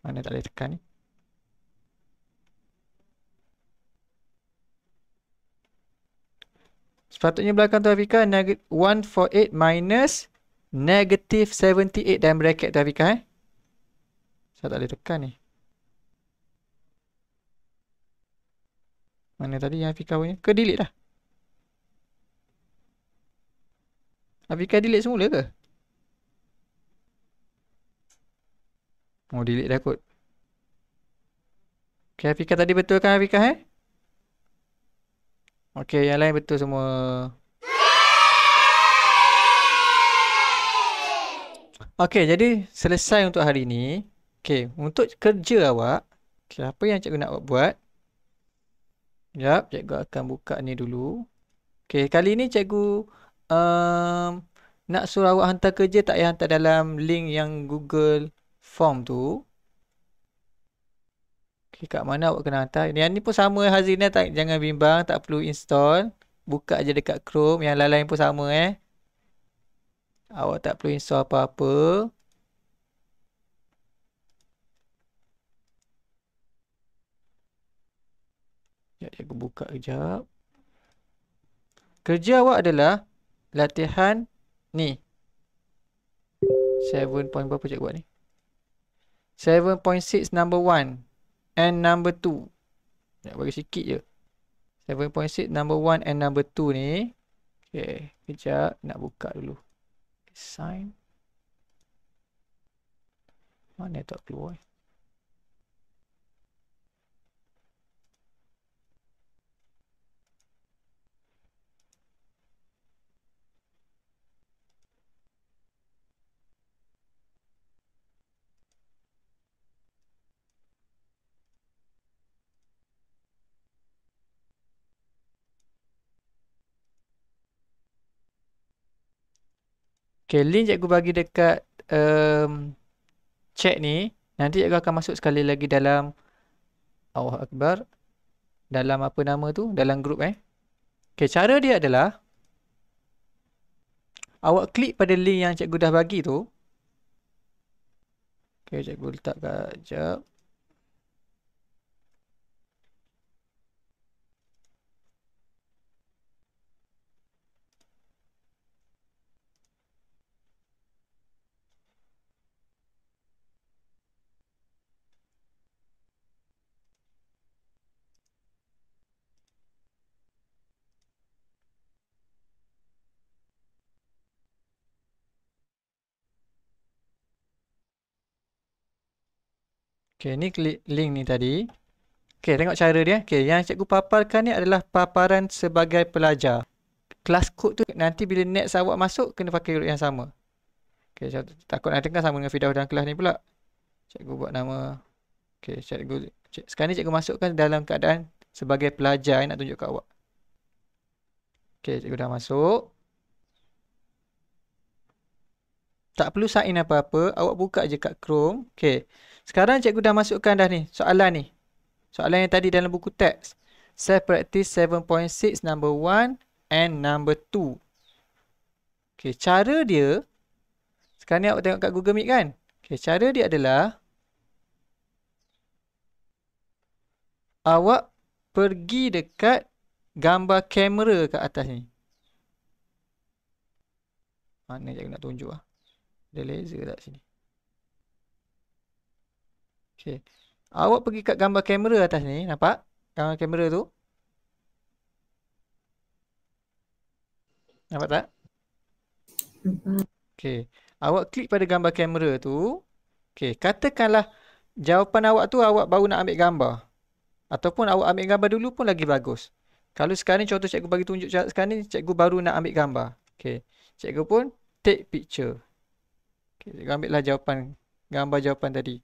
Mana tak boleh tekan ni? Sepatutnya belakang tu Afika 148 minus negative 78 dalam bracket tu Afika eh. Saya tak boleh tekan ni. Mana tadi yang Afika punya? Ke delete dah? Afika delete semula ke? Oh delete dah kot Okay Afiqah tadi betul kan Afiqah eh Okay yang lain betul semua Okay jadi selesai untuk hari ni Okay untuk kerja awak okay, Apa yang cikgu nak buat Sekejap cikgu akan buka ni dulu Okay kali ni cikgu um, Nak suruh awak hantar kerja tak payah hantar dalam link yang google form tu okay, kat mana awak kena hantar yang ni pun sama Hazin tak, jangan bimbang tak perlu install buka je dekat Chrome yang lain-lain pun sama eh awak tak perlu install apa-apa Sekejap, aku buka kejap. Kerja awak adalah latihan ni. 7 point berapa cikgu buat ni? 7.6 number 1 and number 2. Nak bagi sikit je. 7.6 number 1 and number 2 ni. Okay. Sekejap. Nak buka dulu. Sign. Mana tak keluar eh. Okay, link cikgu bagi dekat um, chat ni. Nanti cikgu akan masuk sekali lagi dalam Allah Akbar. Dalam apa nama tu? Dalam grup eh. Okay, cara dia adalah awak klik pada link yang cikgu dah bagi tu. Okay, cikgu letak kat jap. Okey, ni klik link ni tadi. Okey, tengok cara dia. Okey, yang cikgu paparkan ni adalah paparan sebagai pelajar. Kelas kod tu nanti bila next awak masuk kena pakai urut yang sama. Okey, takut nanti tengah kan sama dengan Fidaw dalam kelas ni pula. Cikgu buat nama. Okey, cikgu cik, sekarang ni cikgu masukkan dalam keadaan sebagai pelajar yang nak tunjuk kat awak. Okey, cikgu dah masuk. Tak perlu sign apa-apa. Awak buka je kat Chrome. Okey. Sekarang cikgu dah masukkan dah ni soalan ni. Soalan yang tadi dalam buku teks. Self practice 7.6 number 1 and number 2. Okey, cara dia sekarang ni awak tengok kat Google Meet kan? Okey, cara dia adalah awak pergi dekat gambar kamera kat atas ni. Mana cikgu nak tunjuk ah? Ada laser kat sini. Okey. Awak pergi kat gambar kamera atas ni, nampak? Gambar kamera tu. Nampak tak? Okey. Awak klik pada gambar kamera tu. Okey, katakanlah jawapan awak tu awak baru nak ambil gambar. Ataupun awak ambil gambar dulu pun lagi bagus. Kalau sekarang ni contoh cikgu bagi tunjuk sekarang ni cikgu baru nak ambil gambar. Okey. Cikgu pun take picture. Okey, cikgu ambillah jawapan gambar jawapan tadi.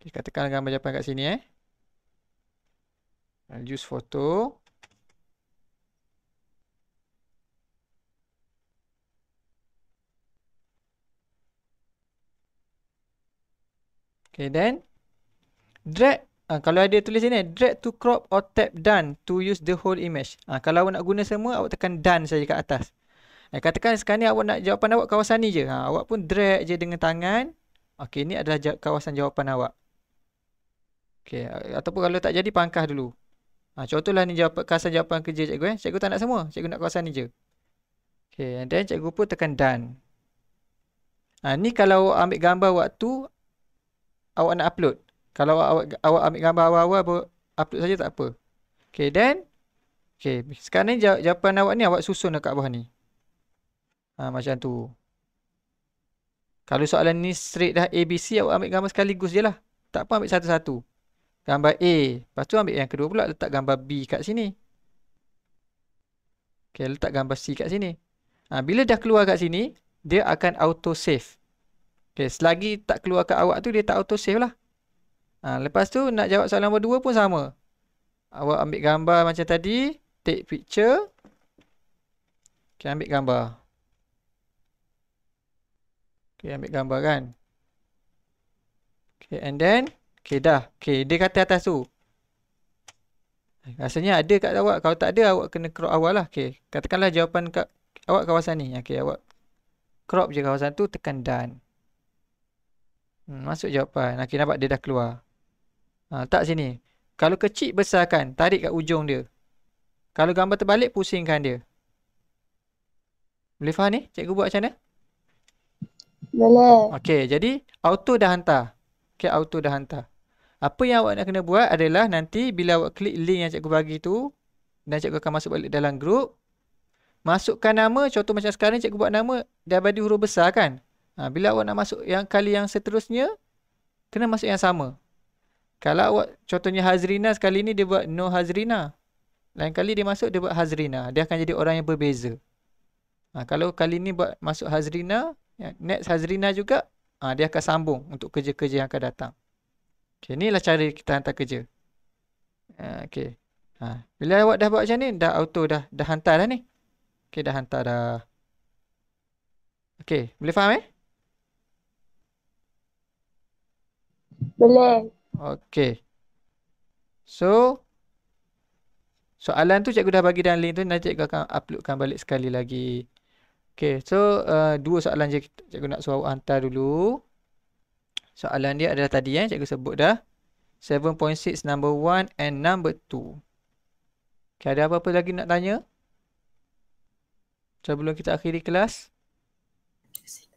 Okay, katakan gambar japan kat sini eh. I'll use photo. Okay, then drag. Ha, kalau ada tulis sini, drag to crop or tap done to use the whole image. Ha, kalau awak nak guna semua, awak tekan done saja kat atas. Ha, katakan sekarang ni awak nak jawapan awak kawasan ni je. Ha, awak pun drag je dengan tangan. Okay, ni adalah kawasan jawapan awak. Okey, ataupun kalau tak jadi pangkah dulu. Ha, contohlah ni jawapan kasar jawapan kerja cikgu eh. Cikgu tak nak semua, cikgu nak kawasan ni je. Okey, and then cikgu pun tekan done. Ha, ni kalau ambil gambar waktu awak nak upload. Kalau awak awak ambil gambar awal-awal upload saja tak apa. Okey, then okey, sekarang ni jawapan awak ni awak susun dekat bawah ni. Ha, macam tu. Kalau soalan ni straight dah ABC awak ambil gambar sekaligus je lah. Tak apa ambil satu-satu gambar A. Lepas tu ambil yang kedua pula letak gambar B kat sini. Okey, letak gambar C kat sini. Ha, bila dah keluar kat sini, dia akan auto save. Okey, selagi tak keluar kat awak tu dia tak auto save lah. Ha, lepas tu nak jawab soalan nombor 2 pun sama. Awak ambil gambar macam tadi, take picture. Okey, ambil gambar. Okey, ambil gambar kan. Okey, and then Okay dah Okay dia kata atas tu Rasanya ada kat awak Kalau tak ada awak kena crop awal lah Okay katakanlah jawapan kat awak kawasan ni Okay awak crop je kawasan tu tekan done hmm, Masuk jawapan Okay nampak dia dah keluar ha, Tak sini Kalau kecil besarkan Tarik kat ujung dia Kalau gambar terbalik pusingkan dia Boleh faham ni cikgu buat macam mana? Boleh Okay jadi auto dah hantar Okay auto dah hantar apa yang awak nak kena buat adalah nanti bila awak klik link yang cikgu bagi tu dan cikgu akan masuk balik dalam group. Masukkan nama, contoh macam sekarang cikgu buat nama dah daripada huruf besar kan. Ha, bila awak nak masuk yang kali yang seterusnya, kena masuk yang sama. Kalau awak contohnya Hazrina sekali ni dia buat no Hazrina. Lain kali dia masuk dia buat Hazrina. Dia akan jadi orang yang berbeza. Ha, kalau kali ni buat masuk Hazrina, ya, next Hazrina juga, ha, dia akan sambung untuk kerja-kerja yang akan datang. Okay, inilah cara kita hantar kerja. Uh, ah, okay. Ha. Ah, bila awak dah buat macam ni, dah auto dah dah hantar dah ni. Okay, dah hantar dah. Okay, boleh faham eh? Boleh. Okay. So, soalan tu cikgu dah bagi dalam link tu, nanti cikgu akan uploadkan balik sekali lagi. Okay, so uh, dua soalan je cikgu nak suruh hantar dulu. Soalan dia adalah tadi yang eh, cikgu sebut dah. 7.6 number 1 and number 2. Okay, ada apa-apa lagi nak tanya? Sebelum kita akhiri kelas?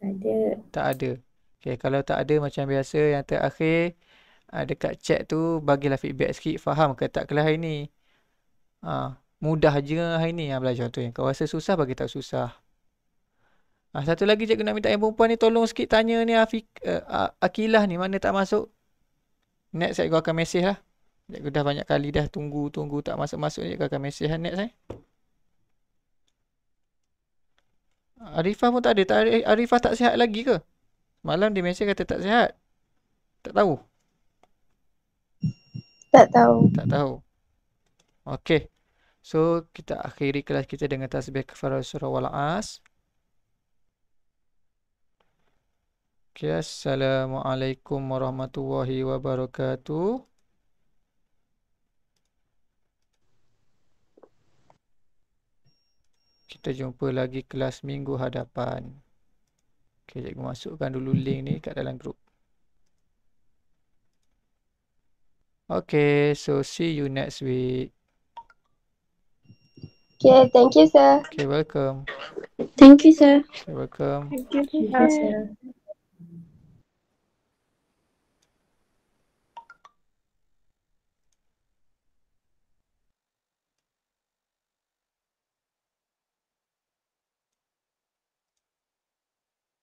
Tak ada. Tak ada. Okay, kalau tak ada macam biasa yang terakhir ah, dekat chat tu bagilah feedback sikit faham ke tak kelas hari ni. Ha, mudah je hari ni yang belajar tu. Kau rasa susah bagi tak susah. Ha, satu lagi cikgu nak minta yang perempuan ni tolong sikit tanya ni Afiq, uh, eh, Akilah ni mana tak masuk. Next cikgu akan mesej lah. Cikgu dah banyak kali dah tunggu, tunggu tak masuk-masuk. Cikgu akan mesej lah next eh. Arifah pun tak ada. Tak, Arifah tak sihat lagi ke? Malam dia mesej kata tak sihat. Tak tahu. Tak tahu. Tak tahu. Okay. So kita akhiri kelas kita dengan tasbih kafarat surah wal Okay, assalamualaikum warahmatullahi wabarakatuh. Kita jumpa lagi kelas minggu hadapan. Okay, cikgu masukkan dulu link ni kat dalam grup. Okay, so see you next week. Okay, thank you sir. Okay, welcome. Thank you sir. You're welcome. Thank you sir.